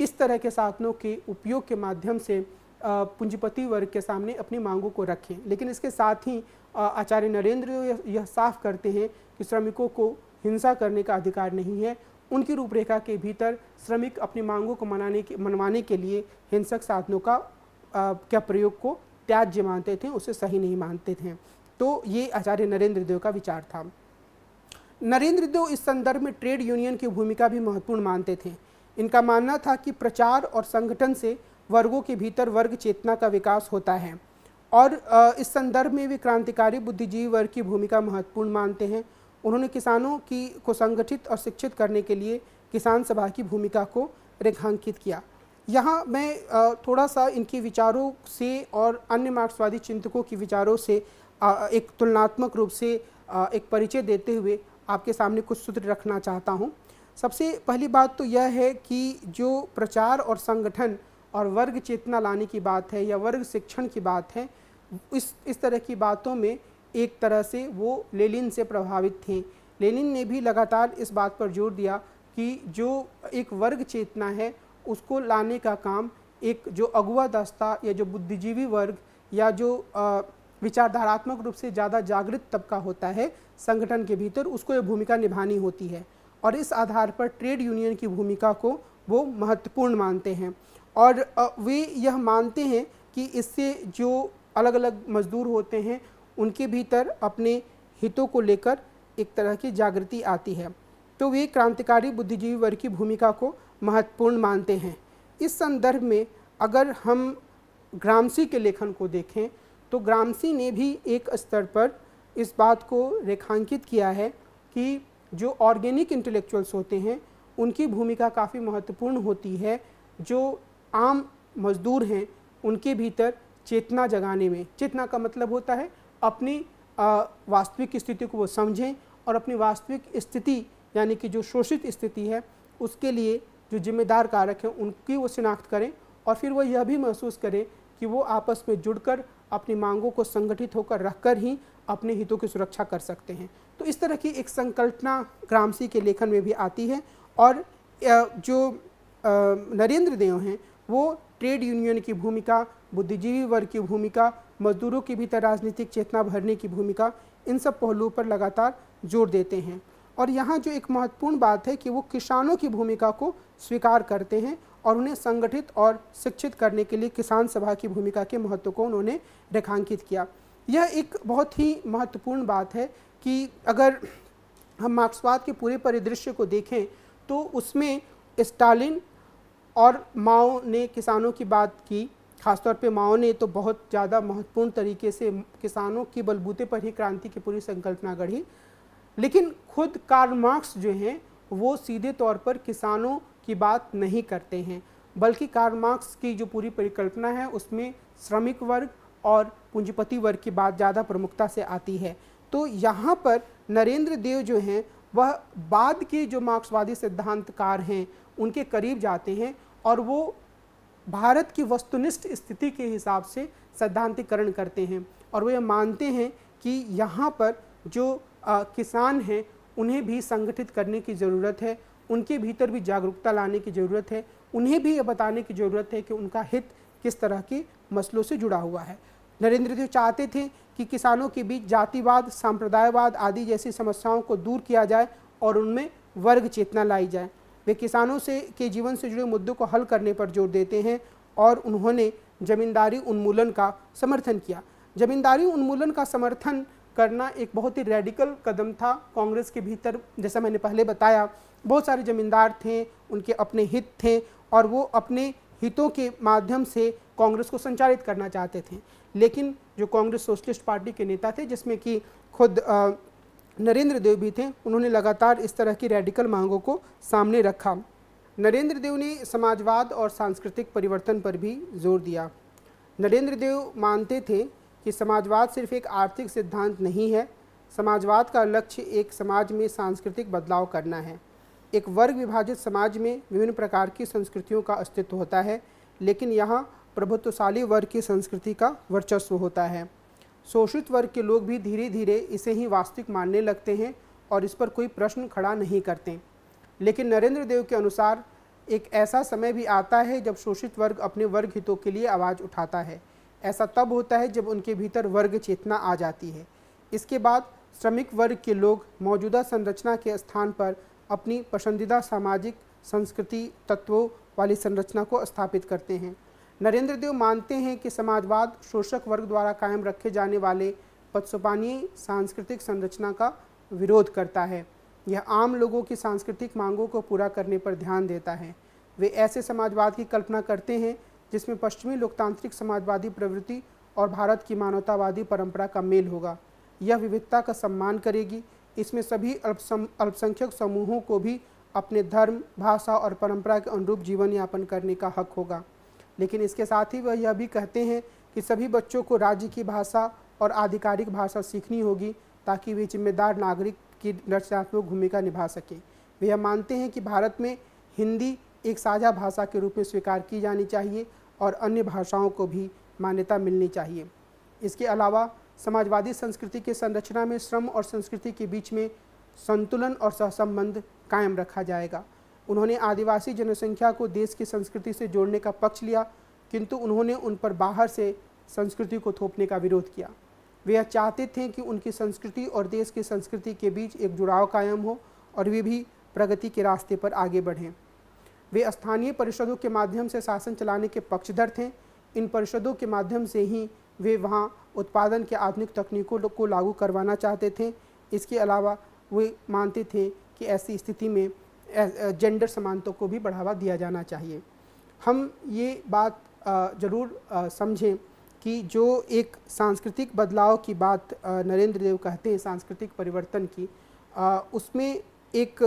इस तरह के साधनों के उपयोग के माध्यम से पूंजीपति वर्ग के सामने अपनी मांगों को रखें लेकिन इसके साथ ही आचार्य नरेंद्र यह साफ करते हैं कि श्रमिकों को हिंसा करने का अधिकार नहीं है उनकी रूपरेखा के भीतर श्रमिक अपनी मांगों को मनाने के मनवाने के लिए हिंसक साधनों का आ, क्या प्रयोग को त्याज्य मानते थे उसे सही नहीं मानते थे तो ये आचार्य नरेंद्र देव का विचार था नरेंद्र देव इस संदर्भ में ट्रेड यूनियन की भूमिका भी महत्वपूर्ण मानते थे इनका मानना था कि प्रचार और संगठन से वर्गों के भीतर वर्ग चेतना का विकास होता है और इस संदर्भ में वे क्रांतिकारी बुद्धिजीवी वर्ग की भूमिका महत्वपूर्ण मानते हैं उन्होंने किसानों की को संगठित और शिक्षित करने के लिए किसान सभा की भूमिका को रेखांकित किया यहाँ मैं थोड़ा सा इनके विचारों से और अन्य मार्क्सवादी चिंतकों के विचारों से एक तुलनात्मक रूप से एक परिचय देते हुए आपके सामने कुछ सूत्र रखना चाहता हूँ सबसे पहली बात तो यह है कि जो प्रचार और संगठन और वर्ग चेतना लाने की बात है या वर्ग शिक्षण की बात है इस इस तरह की बातों में एक तरह से वो लेलिन से प्रभावित थे लेलिन ने भी लगातार इस बात पर जोर दिया कि जो एक वर्ग चेतना है उसको लाने का काम एक जो अगुआ दस्ता या जो बुद्धिजीवी वर्ग या जो विचारधारात्मक रूप से ज़्यादा जागृत तबका होता है संगठन के भीतर उसको ये भूमिका निभानी होती है और इस आधार पर ट्रेड यूनियन की भूमिका को वो महत्वपूर्ण मानते हैं और वे यह मानते हैं कि इससे जो अलग अलग मजदूर होते हैं उनके भीतर अपने हितों को लेकर एक तरह की जागृति आती है तो वे क्रांतिकारी बुद्धिजीवी वर्ग की भूमिका को महत्वपूर्ण मानते हैं इस संदर्भ में अगर हम ग्रामसी के लेखन को देखें तो ग्रामसी ने भी एक स्तर पर इस बात को रेखांकित किया है कि जो ऑर्गेनिक इंटेलेक्चुअल्स होते हैं उनकी भूमिका काफ़ी महत्वपूर्ण होती है जो आम मजदूर हैं उनके भीतर चेतना जगाने में चेतना का मतलब होता है अपनी वास्तविक स्थिति को वो समझें और अपनी वास्तविक स्थिति यानी कि जो शोषित स्थिति है उसके लिए जो जिम्मेदार कारक हैं उनकी वो शिनाख्त करें और फिर वो यह भी महसूस करें कि वो आपस में जुड़कर अपनी मांगों को संगठित होकर रखकर ही अपने हितों की सुरक्षा कर सकते हैं तो इस तरह की एक संकल्पना ग्रामसी के लेखन में भी आती है और जो नरेंद्र देव हैं वो ट्रेड यूनियन की भूमिका बुद्धिजीवी वर्ग की भूमिका मजदूरों के भीतर राजनीतिक चेतना भरने की भूमिका इन सब पहलुओं पर लगातार जोर देते हैं और यहाँ जो एक महत्वपूर्ण बात है कि वो किसानों की भूमिका को स्वीकार करते हैं और उन्हें संगठित और शिक्षित करने के लिए किसान सभा की भूमिका के महत्व को उन्होंने रेखांकित किया यह एक बहुत ही महत्वपूर्ण बात है कि अगर हम मार्क्सवाद के पूरे परिदृश्य को देखें तो उसमें स्टालिन और माओ ने किसानों की बात की खासतौर पे माओ ने तो बहुत ज़्यादा महत्वपूर्ण तरीके से किसानों की बलबूते पर ही क्रांति की पूरी संकल्पना गढ़ी लेकिन खुद कार्ल मार्क्स जो हैं वो सीधे तौर पर किसानों की बात नहीं करते हैं बल्कि कार्ल मार्क्स की जो पूरी परिकल्पना है उसमें श्रमिक वर्ग और पूंजीपति वर्ग की बात ज़्यादा प्रमुखता से आती है तो यहाँ पर नरेंद्र देव जो हैं वह बाद के जो मार्क्सवादी सिद्धांतकार हैं उनके करीब जाते हैं और वो भारत की वस्तुनिष्ठ स्थिति के हिसाब से सैद्धांतिकरण करते हैं और वो ये मानते हैं कि यहाँ पर जो आ, किसान हैं उन्हें भी संगठित करने की ज़रूरत है उनके भीतर भी जागरूकता लाने की ज़रूरत है उन्हें भी ये बताने की ज़रूरत है कि उनका हित किस तरह के मसलों से जुड़ा हुआ है नरेंद्र जी चाहते थे कि किसानों के बीच जातिवाद सांप्रदायवाद आदि जैसी समस्याओं को दूर किया जाए और उनमें वर्ग चेतना लाई जाए वे किसानों से के जीवन से जुड़े मुद्दों को हल करने पर जोर देते हैं और उन्होंने जमींदारी उन्मूलन का समर्थन किया जमींदारी उन्मूलन का समर्थन करना एक बहुत ही रेडिकल कदम था कांग्रेस के भीतर जैसा मैंने पहले बताया बहुत सारे जमींदार थे उनके अपने हित थे और वो अपने हितों के माध्यम से कांग्रेस को संचालित करना चाहते थे लेकिन जो कांग्रेस सोशलिस्ट पार्टी के नेता थे जिसमें कि खुद नरेंद्र देव भी थे उन्होंने लगातार इस तरह की रेडिकल मांगों को सामने रखा नरेंद्र देव ने समाजवाद और सांस्कृतिक परिवर्तन पर भी जोर दिया नरेंद्र देव मानते थे कि समाजवाद सिर्फ एक आर्थिक सिद्धांत नहीं है समाजवाद का लक्ष्य एक समाज में सांस्कृतिक बदलाव करना है एक वर्ग विभाजित समाज में विभिन्न प्रकार की संस्कृतियों का अस्तित्व होता है लेकिन यहाँ प्रभुत्वशाली वर्ग की संस्कृति का वर्चस्व होता है शोषित वर्ग के लोग भी धीरे धीरे इसे ही वास्तविक मानने लगते हैं और इस पर कोई प्रश्न खड़ा नहीं करते लेकिन नरेंद्र देव के अनुसार एक ऐसा समय भी आता है जब शोषित वर्ग अपने वर्ग हितों के लिए आवाज़ उठाता है ऐसा तब होता है जब उनके भीतर वर्ग चेतना आ जाती है इसके बाद श्रमिक वर्ग के लोग मौजूदा संरचना के स्थान पर अपनी पसंदीदा सामाजिक संस्कृति तत्वों वाली संरचना को स्थापित करते हैं नरेंद्र देव मानते हैं कि समाजवाद शोषक वर्ग द्वारा कायम रखे जाने वाले पदसुपानी सांस्कृतिक संरचना का विरोध करता है यह आम लोगों की सांस्कृतिक मांगों को पूरा करने पर ध्यान देता है वे ऐसे समाजवाद की कल्पना करते हैं जिसमें पश्चिमी लोकतांत्रिक समाजवादी प्रवृत्ति और भारत की मानवतावादी परंपरा का मेल होगा यह विविधता का सम्मान करेगी इसमें सभी अल्पसंख्यक समूहों को भी अपने धर्म भाषा और परंपरा के अनुरूप जीवन यापन करने का हक होगा लेकिन इसके साथ ही वह यह भी कहते हैं कि सभी बच्चों को राज्य की भाषा और आधिकारिक भाषा सीखनी होगी ताकि वे जिम्मेदार नागरिक की रचनात्मक भूमिका निभा सकें वे यह मानते हैं कि भारत में हिंदी एक साझा भाषा के रूप में स्वीकार की जानी चाहिए और अन्य भाषाओं को भी मान्यता मिलनी चाहिए इसके अलावा समाजवादी संस्कृति के संरचना में श्रम और संस्कृति के बीच में संतुलन और सहसंबंध कायम रखा जाएगा उन्होंने आदिवासी जनसंख्या को देश की संस्कृति से जोड़ने का पक्ष लिया किंतु उन्होंने उन पर बाहर से संस्कृति को थोपने का विरोध किया वे चाहते थे कि उनकी संस्कृति और देश की संस्कृति के बीच एक जुड़ाव कायम हो और वे भी प्रगति के रास्ते पर आगे बढ़ें वे स्थानीय परिषदों के माध्यम से शासन चलाने के पक्षधर थे इन परिषदों के माध्यम से ही वे वहाँ उत्पादन के आधुनिक तकनीकों को लागू करवाना चाहते थे इसके अलावा वे मानते थे कि ऐसी स्थिति में जेंडर समानता को भी बढ़ावा दिया जाना चाहिए हम ये बात ज़रूर समझें कि जो एक सांस्कृतिक बदलाव की बात नरेंद्र देव कहते हैं सांस्कृतिक परिवर्तन की उसमें एक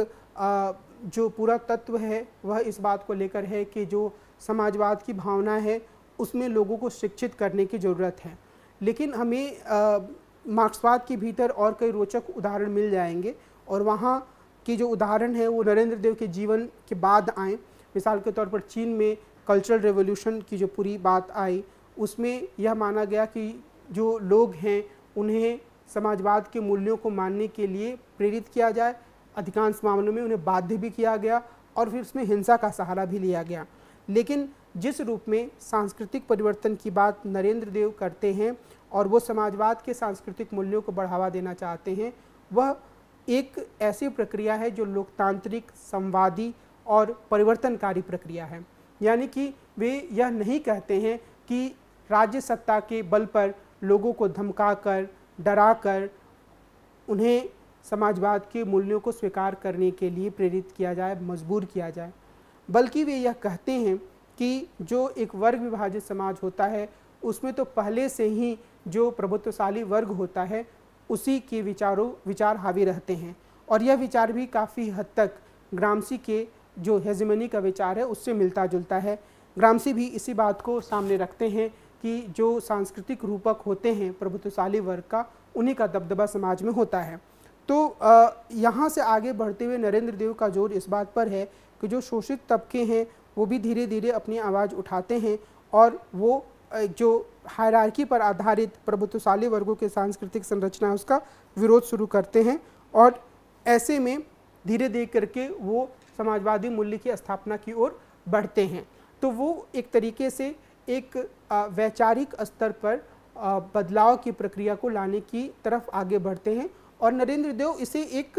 जो पूरा तत्व है वह इस बात को लेकर है कि जो समाजवाद की भावना है उसमें लोगों को शिक्षित करने की ज़रूरत है लेकिन हमें मार्क्सवाद के भीतर और कई रोचक उदाहरण मिल जाएंगे और वहाँ के जो उदाहरण हैं वो नरेंद्र देव के जीवन के बाद आए मिसाल के तौर पर चीन में कल्चरल रेवोल्यूशन की जो पूरी बात आई उसमें यह माना गया कि जो लोग हैं उन्हें समाजवाद के मूल्यों को मानने के लिए प्रेरित किया जाए अधिकांश मामलों में उन्हें बाध्य भी किया गया और फिर उसमें हिंसा का सहारा भी लिया गया लेकिन जिस रूप में सांस्कृतिक परिवर्तन की बात नरेंद्र देव करते हैं और वो समाजवाद के सांस्कृतिक मूल्यों को बढ़ावा देना चाहते हैं वह एक ऐसी प्रक्रिया है जो लोकतांत्रिक संवादी और परिवर्तनकारी प्रक्रिया है यानी कि वे यह नहीं कहते हैं कि राज्य सत्ता के बल पर लोगों को धमकाकर डराकर उन्हें समाजवाद के मूल्यों को स्वीकार करने के लिए प्रेरित किया जाए मजबूर किया जाए बल्कि वे यह कहते हैं कि जो एक वर्ग विभाजित समाज होता है उसमें तो पहले से ही जो प्रभुत्वशाली वर्ग होता है उसी के विचारों विचार हावी रहते हैं और यह विचार भी काफ़ी हद तक ग्रामसी के जो हेजमनी का विचार है उससे मिलता जुलता है ग्रामसी भी इसी बात को सामने रखते हैं कि जो सांस्कृतिक रूपक होते हैं प्रभुत्वशाली वर्ग का उन्हीं का दबदबा समाज में होता है तो यहाँ से आगे बढ़ते हुए नरेंद्र देव का जोर इस बात पर है कि जो शोषित तबके हैं वो भी धीरे धीरे अपनी आवाज़ उठाते हैं और वो जो हायरार्की पर आधारित प्रभुत्वशाली वर्गों के सांस्कृतिक संरचना है उसका विरोध शुरू करते हैं और ऐसे में धीरे धीरे करके वो समाजवादी मूल्य की स्थापना की ओर बढ़ते हैं तो वो एक तरीके से एक वैचारिक स्तर पर बदलाव की प्रक्रिया को लाने की तरफ आगे बढ़ते हैं और नरेंद्र देव इसे एक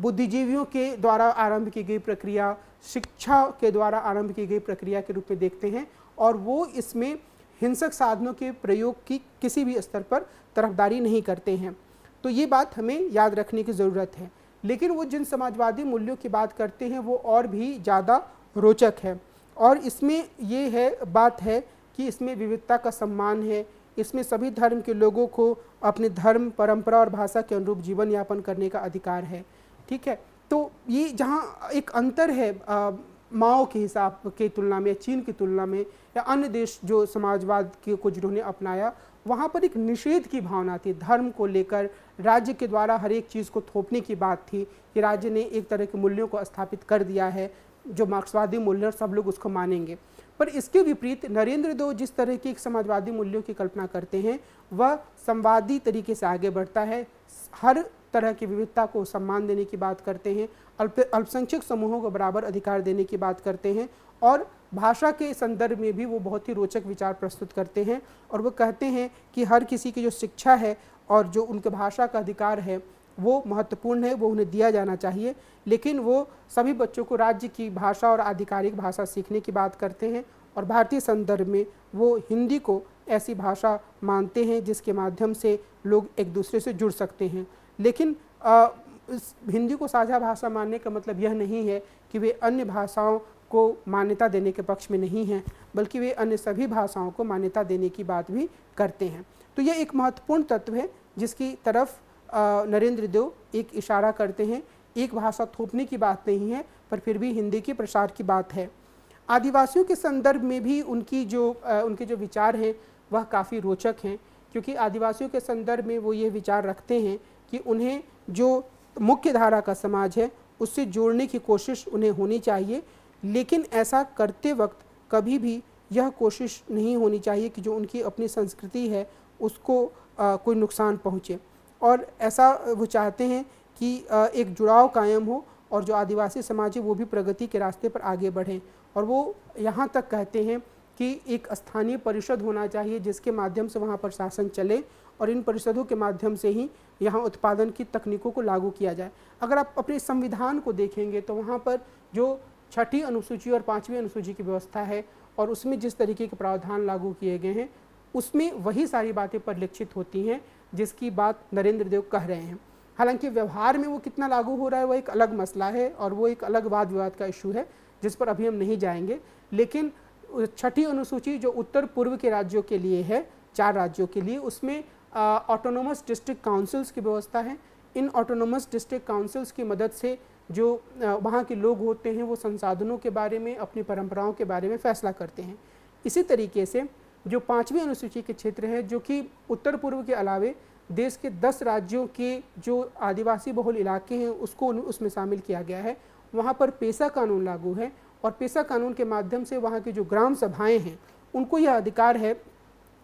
बुद्धिजीवियों के द्वारा आरंभ की गई प्रक्रिया शिक्षा के द्वारा आरंभ की गई प्रक्रिया के रूप में देखते हैं और वो इसमें हिंसक साधनों के प्रयोग की किसी भी स्तर पर तरफदारी नहीं करते हैं तो ये बात हमें याद रखने की ज़रूरत है लेकिन वो जिन समाजवादी मूल्यों की बात करते हैं वो और भी ज़्यादा रोचक है और इसमें ये है बात है कि इसमें विविधता का सम्मान है इसमें सभी धर्म के लोगों को अपने धर्म परंपरा और भाषा के अनुरूप जीवन यापन करने का अधिकार है ठीक है तो ये जहाँ एक अंतर है माओ के हिसाब के तुलना में चीन की तुलना में या अन्य देश जो समाजवाद के को जिन्होंने अपनाया वहाँ पर एक निषेध की भावना थी धर्म को लेकर राज्य के द्वारा हर एक चीज़ को थोपने की बात थी कि राज्य ने एक तरह के मूल्यों को स्थापित कर दिया है जो मार्क्सवादी मूल्य और सब लोग उसको मानेंगे पर इसके विपरीत नरेंद्र दो जिस तरह की एक समाजवादी मूल्यों की कल्पना करते हैं वह संवादी तरीके से आगे बढ़ता है हर तरह की विविधता को सम्मान देने की बात करते हैं अल्प अल्पसंख्यक समूहों को बराबर अधिकार देने की बात करते हैं और भाषा के संदर्भ में भी वो बहुत ही रोचक विचार प्रस्तुत करते हैं और वो कहते हैं कि हर किसी की जो शिक्षा है और जो उनके भाषा का अधिकार है वो महत्वपूर्ण है वो उन्हें दिया जाना चाहिए लेकिन वो सभी बच्चों को राज्य की भाषा और आधिकारिक भाषा सीखने की बात करते हैं और भारतीय संदर्भ में वो हिंदी को ऐसी भाषा मानते हैं जिसके माध्यम से लोग एक दूसरे से जुड़ सकते हैं लेकिन आ, इस हिंदी को साझा भाषा मानने का मतलब यह नहीं है कि वे अन्य भाषाओं को मान्यता देने के पक्ष में नहीं हैं बल्कि वे अन्य सभी भाषाओं को मान्यता देने की बात भी करते हैं तो यह एक महत्वपूर्ण तत्व है जिसकी तरफ नरेंद्र देव एक इशारा करते हैं एक भाषा थोपने की बात नहीं है पर फिर भी हिंदी के प्रसार की बात है आदिवासियों के संदर्भ में भी उनकी जो आ, उनके जो विचार हैं वह काफ़ी रोचक हैं क्योंकि आदिवासियों के संदर्भ में वो ये विचार रखते हैं कि उन्हें जो मुख्य धारा का समाज है उससे जोड़ने की कोशिश उन्हें होनी चाहिए लेकिन ऐसा करते वक्त कभी भी यह कोशिश नहीं होनी चाहिए कि जो उनकी अपनी संस्कृति है उसको आ, कोई नुकसान पहुँचे और ऐसा वो चाहते हैं कि आ, एक जुड़ाव कायम हो और जो आदिवासी समाज है वो भी प्रगति के रास्ते पर आगे बढ़ें और वो यहाँ तक कहते हैं कि एक स्थानीय परिषद होना चाहिए जिसके माध्यम से वहाँ पर शासन चले और इन परिषदों के माध्यम से ही यहाँ उत्पादन की तकनीकों को लागू किया जाए अगर आप अपने संविधान को देखेंगे तो वहाँ पर जो छठी अनुसूची और पाँचवीं अनुसूची की व्यवस्था है और उसमें जिस तरीके के प्रावधान लागू किए गए हैं उसमें वही सारी बातें परिलक्षित होती हैं जिसकी बात नरेंद्र देव कह रहे हैं हालांकि व्यवहार में वो कितना लागू हो रहा है वो एक अलग मसला है और वो एक अलग वाद विवाद का इशू है जिस पर अभी हम नहीं जाएंगे लेकिन छठी अनुसूची जो उत्तर पूर्व के राज्यों के लिए है चार राज्यों के लिए उसमें ऑटोनोमस डिस्ट्रिक्ट काउंसिल्स की व्यवस्था है इन ऑटोनोमस डिस्ट्रिक्ट काउंसिल्स की मदद से जो वहाँ के लोग होते हैं वो संसाधनों के बारे में अपनी परंपराओं के बारे में फैसला करते हैं इसी तरीके से जो पाँचवीं अनुसूची के क्षेत्र है जो कि उत्तर पूर्व के अलावे देश के दस राज्यों के जो आदिवासी बहुल इलाके हैं उसको उसमें शामिल किया गया है वहाँ पर पेशा कानून लागू है और पेशा कानून के माध्यम से वहाँ की जो ग्राम सभाएँ हैं उनको यह अधिकार है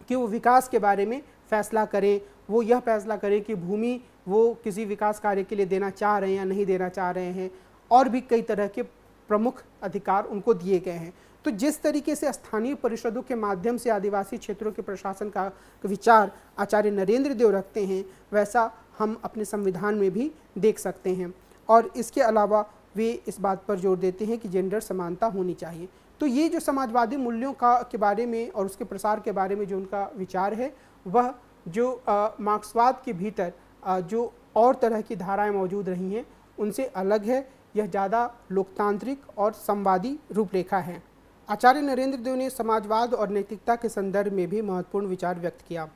कि वो विकास के बारे में फैसला करें वो यह फैसला करें कि भूमि वो किसी विकास कार्य के लिए देना चाह रहे हैं या नहीं देना चाह रहे हैं और भी कई तरह के प्रमुख अधिकार उनको दिए गए हैं तो जिस तरीके से स्थानीय परिषदों के माध्यम से आदिवासी क्षेत्रों के प्रशासन का विचार आचार्य नरेंद्र देव रखते हैं वैसा हम अपने संविधान में भी देख सकते हैं और इसके अलावा वे इस बात पर जोर देते हैं कि जेंडर समानता होनी चाहिए तो ये जो समाजवादी मूल्यों का के बारे में और उसके प्रसार के बारे में जो उनका विचार है वह जो मार्क्सवाद के भीतर जो और तरह की धाराएं मौजूद रही हैं उनसे अलग है यह ज़्यादा लोकतांत्रिक और संवादी रूपरेखा है आचार्य नरेंद्र देव ने समाजवाद और नैतिकता के संदर्भ में भी महत्वपूर्ण विचार व्यक्त किया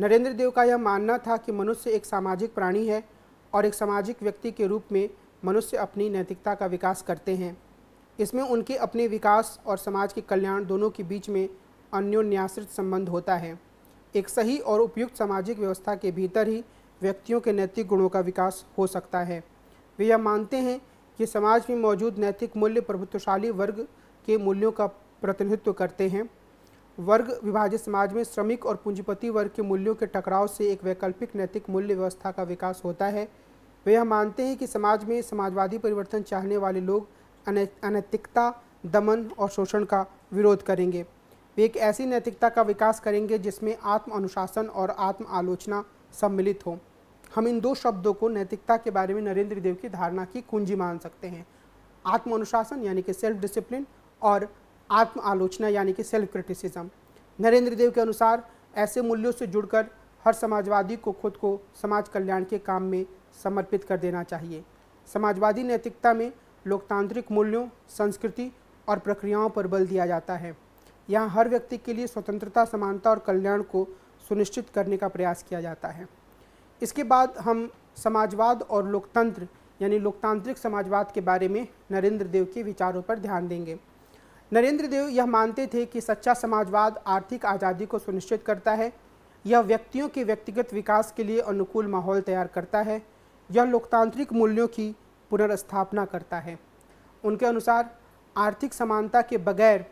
नरेंद्र देव का यह मानना था कि मनुष्य एक सामाजिक प्राणी है और एक सामाजिक व्यक्ति के रूप में मनुष्य अपनी नैतिकता का विकास करते हैं इसमें उनके अपने विकास और समाज के कल्याण दोनों के बीच में अन्योन्याश्रित संबंध होता है एक सही और उपयुक्त सामाजिक व्यवस्था के भीतर ही व्यक्तियों के नैतिक गुणों का विकास हो सकता है वे यह मानते हैं कि समाज में मौजूद नैतिक मूल्य प्रभुत्वशाली वर्ग के मूल्यों का प्रतिनिधित्व करते हैं वर्ग विभाजित समाज में श्रमिक और पूंजीपति वर्ग के मूल्यों के टकराव से एक वैकल्पिक नैतिक मूल्य व्यवस्था का विकास होता है वे यह मानते हैं कि समाज में समाजवादी परिवर्तन चाहने वाले लोग अनैतिकता दमन और शोषण का विरोध करेंगे वे एक ऐसी नैतिकता का विकास करेंगे जिसमें आत्म अनुशासन और आत्म आलोचना सम्मिलित हो हम इन दो शब्दों को नैतिकता के बारे में नरेंद्र देव की धारणा की कुंजी मान सकते हैं आत्म अनुशासन यानी कि सेल्फ डिसिप्लिन और आत्म आलोचना यानी कि सेल्फ क्रिटिसिज्म नरेंद्र देव के अनुसार ऐसे मूल्यों से जुड़कर हर समाजवादी को खुद को समाज कल्याण के काम में समर्पित कर देना चाहिए समाजवादी नैतिकता में लोकतांत्रिक मूल्यों संस्कृति और प्रक्रियाओं पर बल दिया जाता है यहाँ हर व्यक्ति के लिए स्वतंत्रता समानता और कल्याण को सुनिश्चित करने का प्रयास किया जाता है इसके बाद हम समाजवाद और लोकतंत्र यानी लोकतांत्रिक समाजवाद के बारे में नरेंद्र देव के विचारों पर ध्यान देंगे नरेंद्र देव यह मानते थे कि सच्चा समाजवाद आर्थिक आज़ादी को सुनिश्चित करता है यह व्यक्तियों के व्यक्तिगत विकास के लिए अनुकूल माहौल तैयार करता है यह लोकतांत्रिक मूल्यों की पुनर्स्थापना करता है उनके अनुसार आर्थिक समानता के बगैर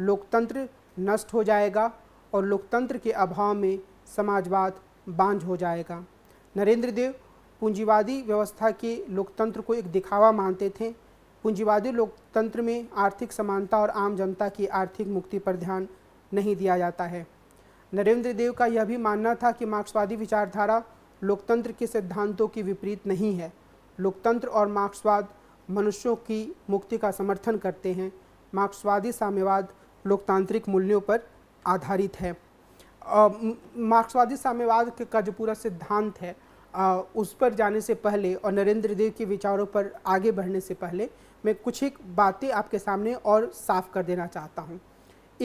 लोकतंत्र नष्ट हो जाएगा और लोकतंत्र के अभाव में समाजवाद बांझ हो जाएगा नरेंद्र देव पूंजीवादी व्यवस्था के लोकतंत्र को एक दिखावा मानते थे पूंजीवादी लोकतंत्र में आर्थिक समानता और आम जनता की आर्थिक मुक्ति पर ध्यान नहीं दिया जाता है नरेंद्र देव का यह भी मानना था कि मार्क्सवादी विचारधारा लोकतंत्र के सिद्धांतों के विपरीत नहीं है लोकतंत्र और मार्क्सवाद मनुष्यों की मुक्ति का समर्थन करते हैं मार्क्सवादी साम्यवाद लोकतांत्रिक मूल्यों पर आधारित है मार्क्सवादी साम्यवाद का जो पूरा सिद्धांत है आ, उस पर जाने से पहले और नरेंद्र देव के विचारों पर आगे बढ़ने से पहले मैं कुछ एक बातें आपके सामने और साफ कर देना चाहता हूँ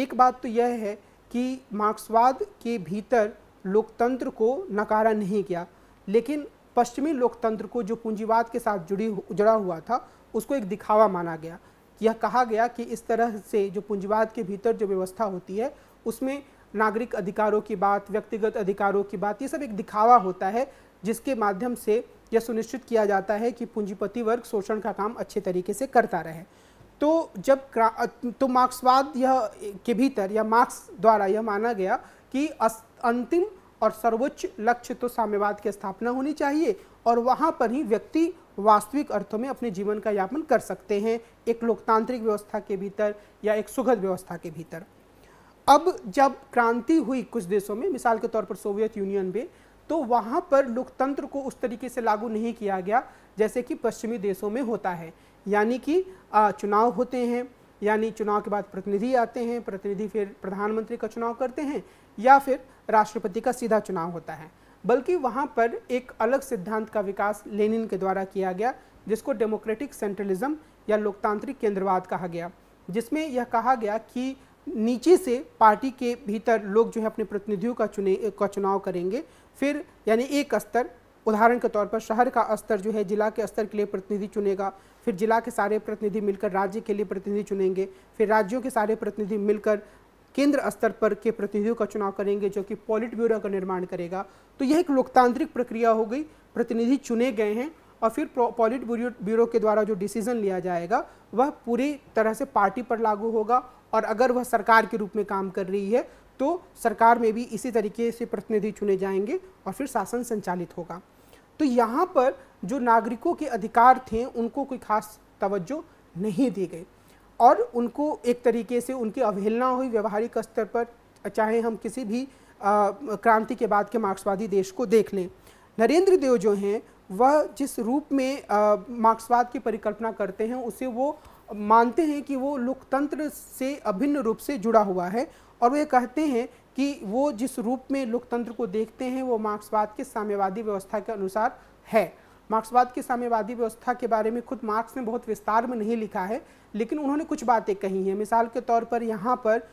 एक बात तो यह है कि मार्क्सवाद के भीतर लोकतंत्र को नकारा नहीं गया लेकिन पश्चिमी लोकतंत्र को जो पूंजीवाद के साथ जुड़ी जुड़ा हुआ था उसको एक दिखावा माना गया यह कहा गया कि इस तरह से जो पूंजीवाद के भीतर जो व्यवस्था होती है उसमें नागरिक अधिकारों की बात व्यक्तिगत अधिकारों की बात ये सब एक दिखावा होता है जिसके माध्यम से यह सुनिश्चित किया जाता है कि पूंजीपति वर्ग शोषण का काम अच्छे तरीके से करता रहे तो जब तो मार्क्सवाद यह के भीतर या मार्क्स द्वारा यह माना गया कि अंतिम और सर्वोच्च लक्ष्य तो साम्यवाद की स्थापना होनी चाहिए और वहाँ पर ही व्यक्ति वास्तविक अर्थों में अपने जीवन का यापन कर सकते हैं एक लोकतांत्रिक व्यवस्था के भीतर या एक सुखद व्यवस्था के भीतर अब जब क्रांति हुई कुछ देशों में मिसाल के तौर पर सोवियत यूनियन में तो वहाँ पर लोकतंत्र को उस तरीके से लागू नहीं किया गया जैसे कि पश्चिमी देशों में होता है यानी कि चुनाव होते हैं यानी चुनाव के बाद प्रतिनिधि आते हैं प्रतिनिधि फिर प्रधानमंत्री का चुनाव करते हैं या फिर राष्ट्रपति का सीधा चुनाव होता है बल्कि वहाँ पर एक अलग सिद्धांत का विकास लेनिन के द्वारा किया गया जिसको डेमोक्रेटिक सेंट्रलिज्म या लोकतांत्रिक केंद्रवाद कहा गया जिसमें यह कहा गया कि नीचे से पार्टी के भीतर लोग जो है अपने प्रतिनिधियों का चुने का चुनाव करेंगे फिर यानी एक स्तर उदाहरण के तौर पर शहर का स्तर जो है जिला के स्तर के लिए प्रतिनिधि चुनेगा फिर जिला के सारे प्रतिनिधि मिलकर राज्य के लिए प्रतिनिधि चुनेंगे फिर राज्यों के सारे प्रतिनिधि मिलकर केंद्र स्तर पर के प्रतिनिधियों का चुनाव करेंगे जो कि पॉलिट ब्यूरो का निर्माण करेगा तो यह एक लोकतांत्रिक प्रक्रिया हो गई प्रतिनिधि चुने गए हैं और फिर पॉलिट ब्यूरो के द्वारा जो डिसीजन लिया जाएगा वह पूरी तरह से पार्टी पर लागू होगा और अगर वह सरकार के रूप में काम कर रही है तो सरकार में भी इसी तरीके से प्रतिनिधि चुने जाएंगे और फिर शासन संचालित होगा तो यहाँ पर जो नागरिकों के अधिकार थे उनको कोई खास तवज्जो नहीं दी गई और उनको एक तरीके से उनकी अवहेलना हुई व्यवहारिक स्तर पर चाहे हम किसी भी क्रांति के बाद के मार्क्सवादी देश को देख लें नरेंद्र देव जो हैं वह जिस रूप में मार्क्सवाद की परिकल्पना करते हैं उसे वो मानते हैं कि वो लोकतंत्र से अभिन्न रूप से जुड़ा हुआ है और वे कहते हैं कि वो जिस रूप में लोकतंत्र को देखते हैं वो मार्क्सवाद के साम्यवादी व्यवस्था के अनुसार है मार्क्सवाद की साम्यवादी व्यवस्था के बारे में खुद मार्क्स ने बहुत विस्तार में नहीं लिखा है लेकिन उन्होंने कुछ बातें कही हैं मिसाल के तौर पर यहाँ पर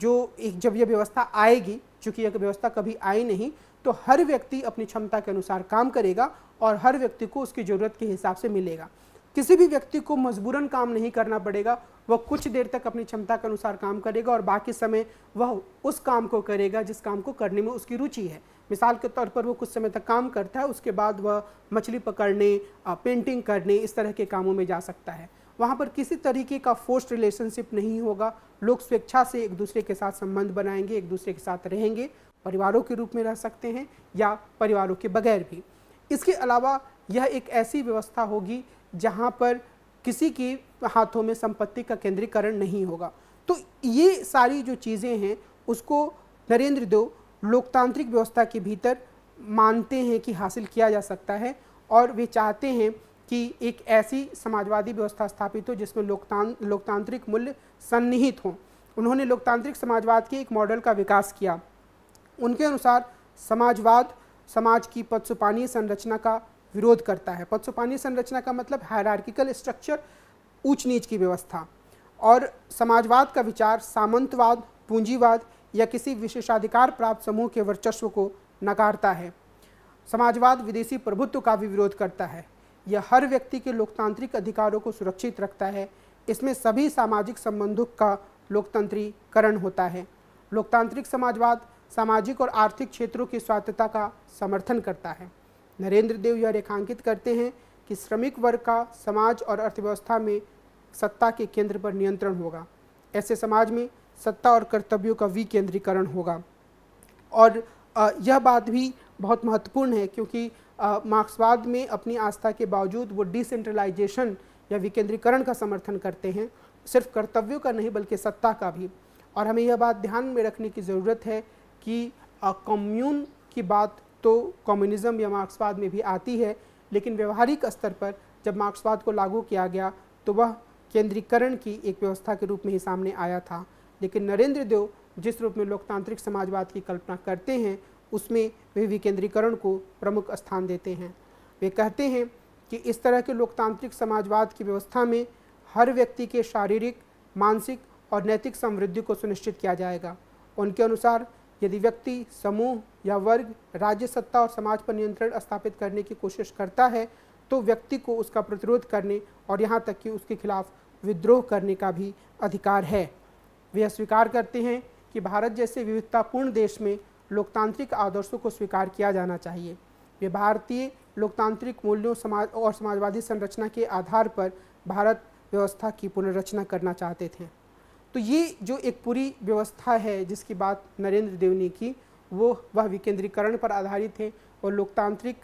जो एक जब यह व्यवस्था आएगी चूँकि यह व्यवस्था कभी आई नहीं तो हर व्यक्ति अपनी क्षमता के अनुसार काम करेगा और हर व्यक्ति को उसकी ज़रूरत के हिसाब से मिलेगा किसी भी व्यक्ति को मजबूरन काम नहीं करना पड़ेगा वह कुछ देर तक अपनी क्षमता के अनुसार काम करेगा और बाकी समय वह उस काम को करेगा जिस काम को करने में उसकी रुचि है मिसाल के तौर पर वो कुछ समय तक काम करता है उसके बाद वह मछली पकड़ने पेंटिंग करने इस तरह के कामों में जा सकता है वहाँ पर किसी तरीके का फोर्स रिलेशनशिप नहीं होगा लोग स्वेच्छा से एक दूसरे के साथ संबंध बनाएंगे एक दूसरे के साथ रहेंगे परिवारों के रूप में रह सकते हैं या परिवारों के बगैर भी इसके अलावा यह एक ऐसी व्यवस्था होगी जहाँ पर किसी के हाथों में संपत्ति का केंद्रीकरण नहीं होगा तो ये सारी जो चीज़ें हैं उसको नरेंद्र देव लोकतांत्रिक व्यवस्था के भीतर मानते हैं कि हासिल किया जा सकता है और वे चाहते हैं कि एक ऐसी समाजवादी व्यवस्था स्थापित हो जिसमें लोकतां लोकतांत्रिक मूल्य सन्निहित हों उन्होंने लोकतांत्रिक समाजवाद के एक मॉडल का विकास किया उनके अनुसार समाजवाद समाज की पदसुपानीय संरचना का विरोध करता है पदसुपानीय संरचना का मतलब हायरार्किकल स्ट्रक्चर ऊंच नीच की व्यवस्था और समाजवाद का विचार सामंतवाद पूंजीवाद या किसी विशेषाधिकार प्राप्त समूह के वर्चस्व को नकारता है समाजवाद विदेशी प्रभुत्व का भी विरोध करता है यह हर व्यक्ति के लोकतांत्रिक अधिकारों को सुरक्षित रखता है इसमें सभी सामाजिक संबंधों का लोकतंत्रीकरण होता है लोकतांत्रिक समाजवाद सामाजिक और आर्थिक क्षेत्रों की स्वायत्तता का समर्थन करता है नरेंद्र देव यह रेखांकित करते हैं कि श्रमिक वर्ग का समाज और अर्थव्यवस्था में सत्ता के केंद्र पर नियंत्रण होगा ऐसे समाज में सत्ता और कर्तव्यों का विकेंद्रीकरण होगा और यह बात भी बहुत महत्वपूर्ण है क्योंकि मार्क्सवाद में अपनी आस्था के बावजूद वो डिसेंट्रलाइजेशन या विकेंद्रीकरण का समर्थन करते हैं सिर्फ कर्तव्यों का नहीं बल्कि सत्ता का भी और हमें यह बात ध्यान में रखने की ज़रूरत है कि कम्यून की बात तो कम्युनिज़्म या मार्क्सवाद में भी आती है लेकिन व्यवहारिक स्तर पर जब मार्क्सवाद को लागू किया गया तो वह केंद्रीकरण की एक व्यवस्था के रूप में ही सामने आया था लेकिन नरेंद्र देव जिस रूप में लोकतांत्रिक समाजवाद की कल्पना करते हैं उसमें वे विकेंद्रीकरण को प्रमुख स्थान देते हैं वे कहते हैं कि इस तरह के लोकतांत्रिक समाजवाद की व्यवस्था में हर व्यक्ति के शारीरिक मानसिक और नैतिक समृद्धि को सुनिश्चित किया जाएगा उनके अनुसार यदि व्यक्ति समूह या वर्ग राज्य सत्ता और समाज पर नियंत्रण स्थापित करने की कोशिश करता है तो व्यक्ति को उसका प्रतिरोध करने और यहाँ तक कि उसके खिलाफ विद्रोह करने का भी अधिकार है वे स्वीकार करते हैं कि भारत जैसे विविधतापूर्ण देश में लोकतांत्रिक आदर्शों को स्वीकार किया जाना चाहिए वे भारतीय लोकतांत्रिक मूल्यों समाज और समाजवादी संरचना के आधार पर भारत व्यवस्था की पुनर्रचना करना चाहते थे तो ये जो एक पूरी व्यवस्था है जिसकी बात नरेंद्र देव ने की वो वह विकेंद्रीकरण पर आधारित है और लोकतांत्रिक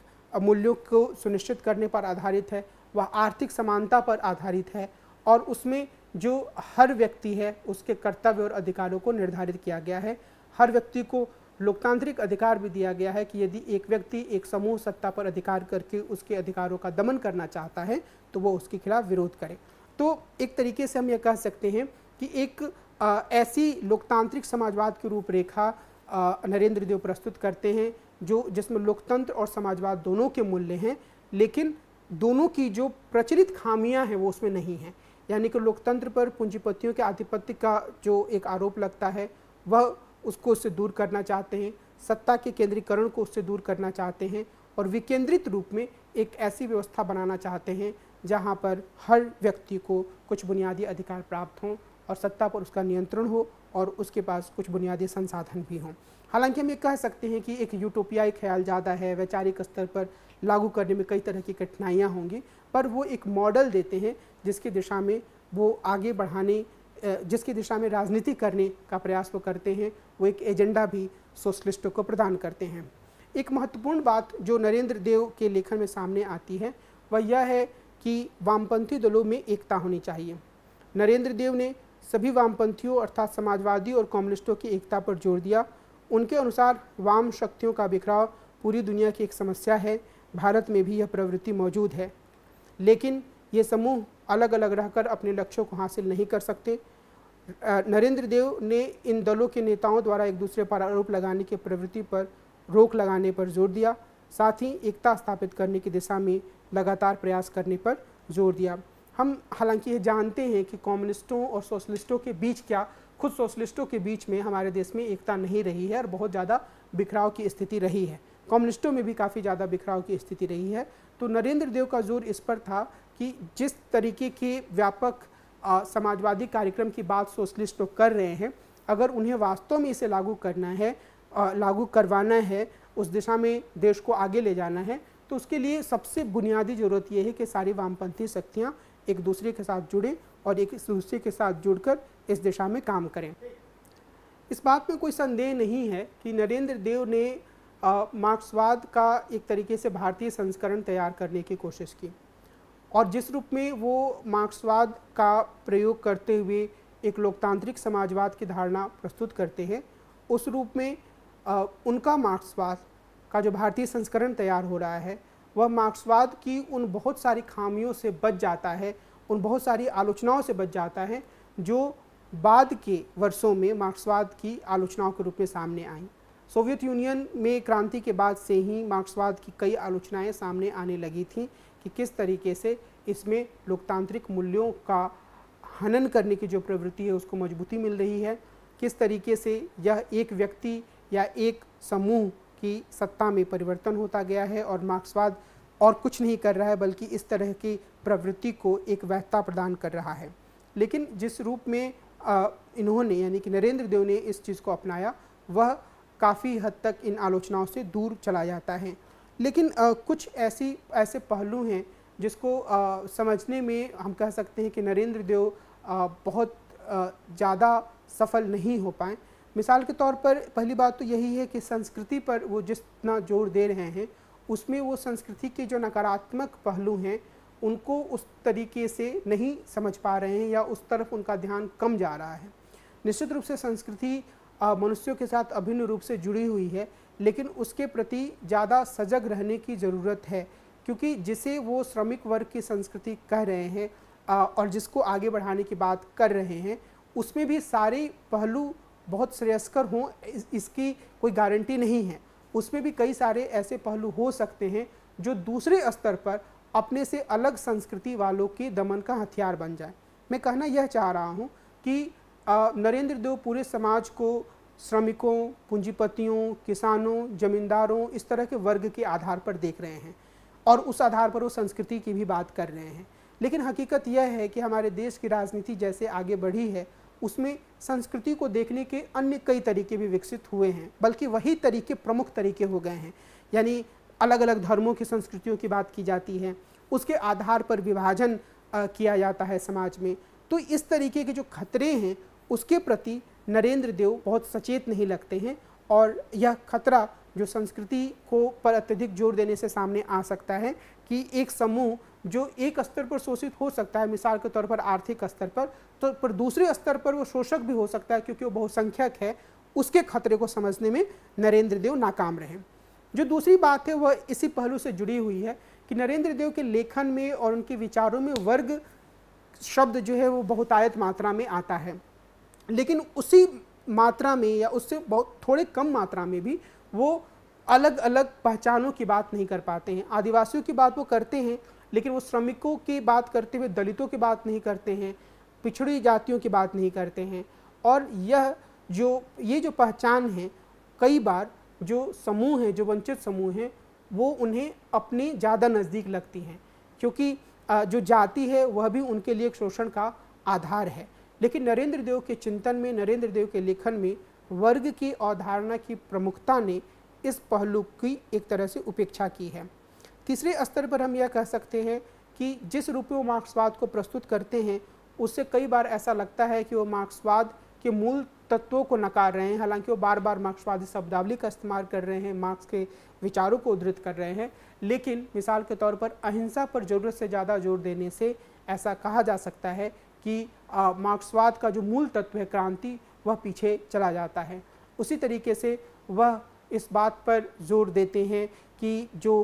मूल्यों को सुनिश्चित करने पर आधारित है वह आर्थिक समानता पर आधारित है और उसमें जो हर व्यक्ति है उसके कर्तव्य और अधिकारों को निर्धारित किया गया है हर व्यक्ति को लोकतांत्रिक अधिकार भी दिया गया है कि यदि एक व्यक्ति एक समूह सत्ता पर अधिकार करके उसके अधिकारों का दमन करना चाहता है तो वो उसके खिलाफ विरोध करे तो एक तरीके से हम ये कह सकते हैं कि एक आ, ऐसी लोकतांत्रिक समाजवाद की रूपरेखा नरेंद्र देव प्रस्तुत करते हैं जो जिसमें लोकतंत्र और समाजवाद दोनों के मूल्य हैं लेकिन दोनों की जो प्रचलित खामियां हैं वो उसमें नहीं हैं यानी कि लोकतंत्र पर पूंजीपतियों के आधिपत्य का जो एक आरोप लगता है वह उसको उससे दूर करना चाहते हैं सत्ता के केंद्रीकरण को उससे दूर करना चाहते हैं और विकेंद्रित रूप में एक ऐसी व्यवस्था बनाना चाहते हैं जहाँ पर हर व्यक्ति को कुछ बुनियादी अधिकार प्राप्त हों और सत्ता पर उसका नियंत्रण हो और उसके पास कुछ बुनियादी संसाधन भी हों हालांकि हम ये कह सकते हैं कि एक यूटोपियाई ख्याल ज़्यादा है वैचारिक स्तर पर लागू करने में कई तरह की कठिनाइयाँ होंगी पर वो एक मॉडल देते हैं जिसकी दिशा में वो आगे बढ़ाने जिसकी दिशा में राजनीति करने का प्रयास वो करते हैं वो एक एजेंडा भी सोशलिस्टों को प्रदान करते हैं एक महत्वपूर्ण बात जो नरेंद्र देव के लेखन में सामने आती है वह यह है कि वामपंथी दलों में एकता होनी चाहिए नरेंद्र देव ने सभी वामपंथियों अर्थात समाजवादी और कम्युनिस्टों की एकता पर जोर दिया उनके अनुसार वाम शक्तियों का बिखराव पूरी दुनिया की एक समस्या है भारत में भी यह प्रवृत्ति मौजूद है लेकिन ये समूह अलग अलग रहकर अपने लक्ष्यों को हासिल नहीं कर सकते नरेंद्र देव ने इन दलों के नेताओं द्वारा एक दूसरे पर आरोप लगाने की प्रवृत्ति पर रोक लगाने पर जोर दिया साथ ही एकता स्थापित करने की दिशा में लगातार प्रयास करने पर जोर दिया हम हालांकि ये जानते हैं कि कम्युनिस्टों और सोशलिस्टों के बीच क्या खुद सोशलिस्टों के बीच में हमारे देश में एकता नहीं रही है और बहुत ज़्यादा बिखराव की स्थिति रही है कम्युनिस्टों में भी काफ़ी ज़्यादा बिखराव की स्थिति रही है तो नरेंद्र देव का जोर इस पर था कि जिस तरीके के व्यापक समाजवादी कार्यक्रम की बात सोशलिस्ट लोग कर रहे हैं अगर उन्हें वास्तव में इसे लागू करना है लागू करवाना है उस दिशा में देश को आगे ले जाना है तो उसके लिए सबसे बुनियादी ज़रूरत यह है कि सारी वामपंथी शक्तियाँ एक दूसरे के साथ जुड़ें और एक दूसरे के साथ जुड़कर इस दिशा में काम करें इस बात में कोई संदेह नहीं है कि नरेंद्र देव ने मार्क्सवाद का एक तरीके से भारतीय संस्करण तैयार करने की कोशिश की और जिस रूप में वो मार्क्सवाद का प्रयोग करते हुए एक लोकतांत्रिक समाजवाद की धारणा प्रस्तुत करते हैं उस रूप में आ, उनका मार्क्सवाद का जो भारतीय संस्करण तैयार हो रहा है वह मार्क्सवाद की उन बहुत सारी खामियों से बच जाता है उन बहुत सारी आलोचनाओं से बच जाता है जो बाद के वर्षों में मार्क्सवाद की आलोचनाओं के रूप में सामने आई सोवियत यूनियन में क्रांति के बाद से ही मार्क्सवाद की कई आलोचनाएं सामने आने लगी थीं कि किस तरीके से इसमें लोकतांत्रिक मूल्यों का हनन करने की जो प्रवृत्ति है उसको मजबूती मिल रही है किस तरीके से यह एक व्यक्ति या एक समूह की सत्ता में परिवर्तन होता गया है और मार्क्सवाद और कुछ नहीं कर रहा है बल्कि इस तरह की प्रवृत्ति को एक वैधता प्रदान कर रहा है लेकिन जिस रूप में इन्होंने यानी कि नरेंद्र देव ने इस चीज़ को अपनाया वह काफ़ी हद तक इन आलोचनाओं से दूर चला जाता है लेकिन आ, कुछ ऐसी ऐसे पहलू हैं जिसको आ, समझने में हम कह सकते हैं कि नरेंद्र देव आ, बहुत ज़्यादा सफल नहीं हो पाए मिसाल के तौर पर पहली बात तो यही है कि संस्कृति पर वो जितना जोर दे रहे हैं उसमें वो संस्कृति के जो नकारात्मक पहलू हैं उनको उस तरीके से नहीं समझ पा रहे हैं या उस तरफ उनका ध्यान कम जा रहा है निश्चित रूप से संस्कृति मनुष्यों के साथ अभिन्न रूप से जुड़ी हुई है लेकिन उसके प्रति ज़्यादा सजग रहने की ज़रूरत है क्योंकि जिसे वो श्रमिक वर्ग की संस्कृति कह रहे हैं और जिसको आगे बढ़ाने की बात कर रहे हैं उसमें भी सारे पहलू बहुत श्रेयस्कर हों इस, इसकी कोई गारंटी नहीं है उसमें भी कई सारे ऐसे पहलू हो सकते हैं जो दूसरे स्तर पर अपने से अलग संस्कृति वालों के दमन का हथियार बन जाए मैं कहना यह चाह रहा हूँ कि नरेंद्र देव पूरे समाज को श्रमिकों पूंजीपतियों किसानों जमींदारों इस तरह के वर्ग के आधार पर देख रहे हैं और उस आधार पर वो संस्कृति की भी बात कर रहे हैं लेकिन हकीकत यह है कि हमारे देश की राजनीति जैसे आगे बढ़ी है उसमें संस्कृति को देखने के अन्य कई तरीके भी विकसित हुए हैं बल्कि वही तरीके प्रमुख तरीके हो गए हैं यानी अलग अलग धर्मों की संस्कृतियों की बात की जाती है उसके आधार पर विभाजन किया जाता है समाज में तो इस तरीके के जो खतरे हैं उसके प्रति नरेंद्र देव बहुत सचेत नहीं लगते हैं और यह खतरा जो संस्कृति को पर अत्यधिक जोर देने से सामने आ सकता है कि एक समूह जो एक स्तर पर शोषित हो सकता है मिसाल के तौर पर आर्थिक स्तर पर तो पर दूसरे स्तर पर वो शोषक भी हो सकता है क्योंकि वो बहुसंख्यक है उसके खतरे को समझने में नरेंद्र देव नाकाम रहे जो दूसरी बात है वह इसी पहलू से जुड़ी हुई है कि नरेंद्र देव के लेखन में और उनके विचारों में वर्ग शब्द जो है वो बहुतायत मात्रा में आता है लेकिन उसी मात्रा में या उससे बहुत थोड़े कम मात्रा में भी वो अलग अलग पहचानों की बात नहीं कर पाते हैं आदिवासियों की बात वो करते हैं लेकिन वो श्रमिकों की बात करते हुए दलितों की बात नहीं करते हैं पिछड़ी जातियों की बात नहीं करते हैं और यह जो ये जो पहचान है कई बार जो समूह हैं जो वंचित समूह हैं वो उन्हें अपने ज़्यादा नज़दीक लगती हैं क्योंकि जो जाति है वह भी उनके लिए शोषण का आधार है लेकिन नरेंद्र देव के चिंतन में नरेंद्र देव के लेखन में वर्ग की अवधारणा की प्रमुखता ने इस पहलू की एक तरह से उपेक्षा की है तीसरे स्तर पर हम यह कह सकते हैं कि जिस रूप में वो मार्क्सवाद को प्रस्तुत करते हैं उससे कई बार ऐसा लगता है कि वो मार्क्सवाद के मूल तत्वों को नकार रहे हैं हालांकि वो बार बार मार्क्सवादी शब्दावली का इस्तेमाल कर रहे हैं मार्क्स के विचारों को उद्धृत कर रहे हैं लेकिन मिसाल के तौर पर अहिंसा पर ज़रूरत से ज़्यादा जोर देने से ऐसा कहा जा सकता है कि मार्क्सवाद का जो मूल तत्व है क्रांति वह पीछे चला जाता है उसी तरीके से वह इस बात पर जोर देते हैं कि जो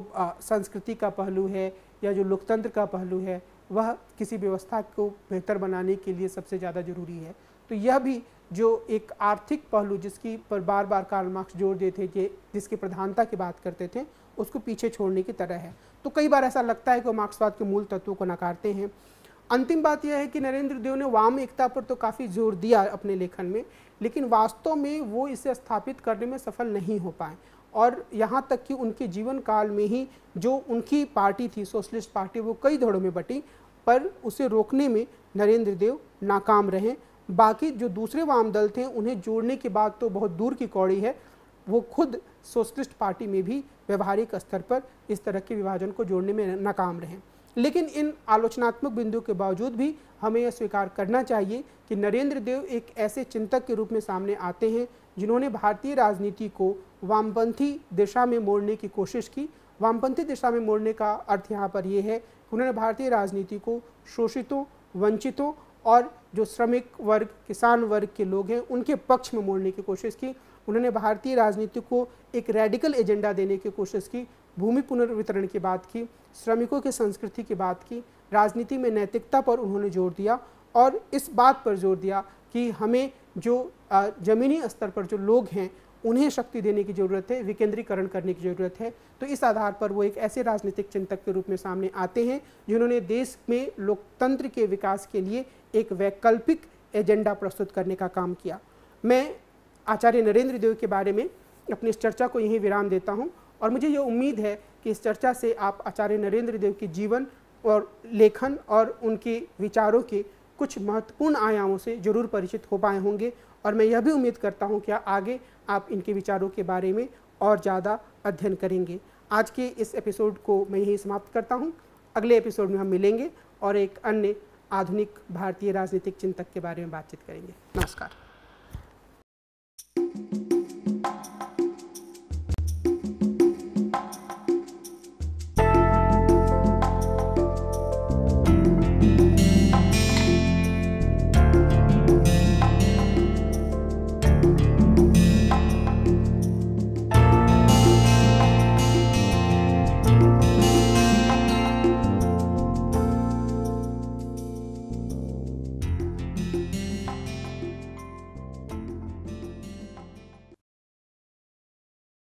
संस्कृति का पहलू है या जो लोकतंत्र का पहलू है वह किसी व्यवस्था को बेहतर बनाने के लिए सबसे ज़्यादा जरूरी है तो यह भी जो एक आर्थिक पहलू जिसकी पर बार बार कार्ल मार्क्स जोर देते थे जिसकी प्रधानता की बात करते थे उसको पीछे छोड़ने की तरह है तो कई बार ऐसा लगता है कि मार्क्सवाद के मूल तत्वों को नकारते हैं अंतिम बात यह है कि नरेंद्र देव ने वाम एकता पर तो काफ़ी जोर दिया अपने लेखन में लेकिन वास्तव में वो इसे स्थापित करने में सफल नहीं हो पाए और यहाँ तक कि उनके जीवन काल में ही जो उनकी पार्टी थी सोशलिस्ट पार्टी वो कई धड़ों में बटी पर उसे रोकने में नरेंद्र देव नाकाम रहे बाकी जो दूसरे वाम दल थे उन्हें जोड़ने के बाद तो बहुत दूर की कौड़ी है वो खुद सोशलिस्ट पार्टी में भी व्यवहारिक स्तर पर इस तरह के विभाजन को जोड़ने में नाकाम रहे लेकिन इन आलोचनात्मक बिंदुओं के बावजूद भी हमें यह स्वीकार करना चाहिए कि नरेंद्र देव एक ऐसे चिंतक के रूप में सामने आते हैं जिन्होंने भारतीय राजनीति को वामपंथी दिशा में मोड़ने की कोशिश की वामपंथी दिशा में मोड़ने का अर्थ यहाँ पर यह है कि उन्होंने भारतीय राजनीति को शोषितों वंचितों और जो श्रमिक वर्ग किसान वर्ग के लोग हैं उनके पक्ष में मोड़ने की कोशिश की उन्होंने भारतीय राजनीति को एक रेडिकल एजेंडा देने की कोशिश की भूमि पुनर्वितरण की बात की श्रमिकों के संस्कृति की बात की राजनीति में नैतिकता पर उन्होंने जोर दिया और इस बात पर जोर दिया कि हमें जो ज़मीनी स्तर पर जो लोग हैं उन्हें शक्ति देने की ज़रूरत है विकेंद्रीकरण करने की ज़रूरत है तो इस आधार पर वो एक ऐसे राजनीतिक चिंतक के रूप में सामने आते हैं जिन्होंने देश में लोकतंत्र के विकास के लिए एक वैकल्पिक एजेंडा प्रस्तुत करने का काम किया मैं आचार्य नरेंद्र देव के बारे में अपनी इस चर्चा को यहीं विराम देता हूँ और मुझे ये उम्मीद है कि इस चर्चा से आप आचार्य नरेंद्र देव के जीवन और लेखन और उनके विचारों के कुछ महत्वपूर्ण आयामों से जरूर परिचित हो पाए होंगे और मैं यह भी उम्मीद करता हूँ कि आगे आप इनके विचारों के बारे में और ज़्यादा अध्ययन करेंगे आज के इस एपिसोड को मैं यहीं समाप्त करता हूँ अगले एपिसोड में हम मिलेंगे और एक अन्य आधुनिक भारतीय राजनीतिक चिंतक के बारे में बातचीत करेंगे नमस्कार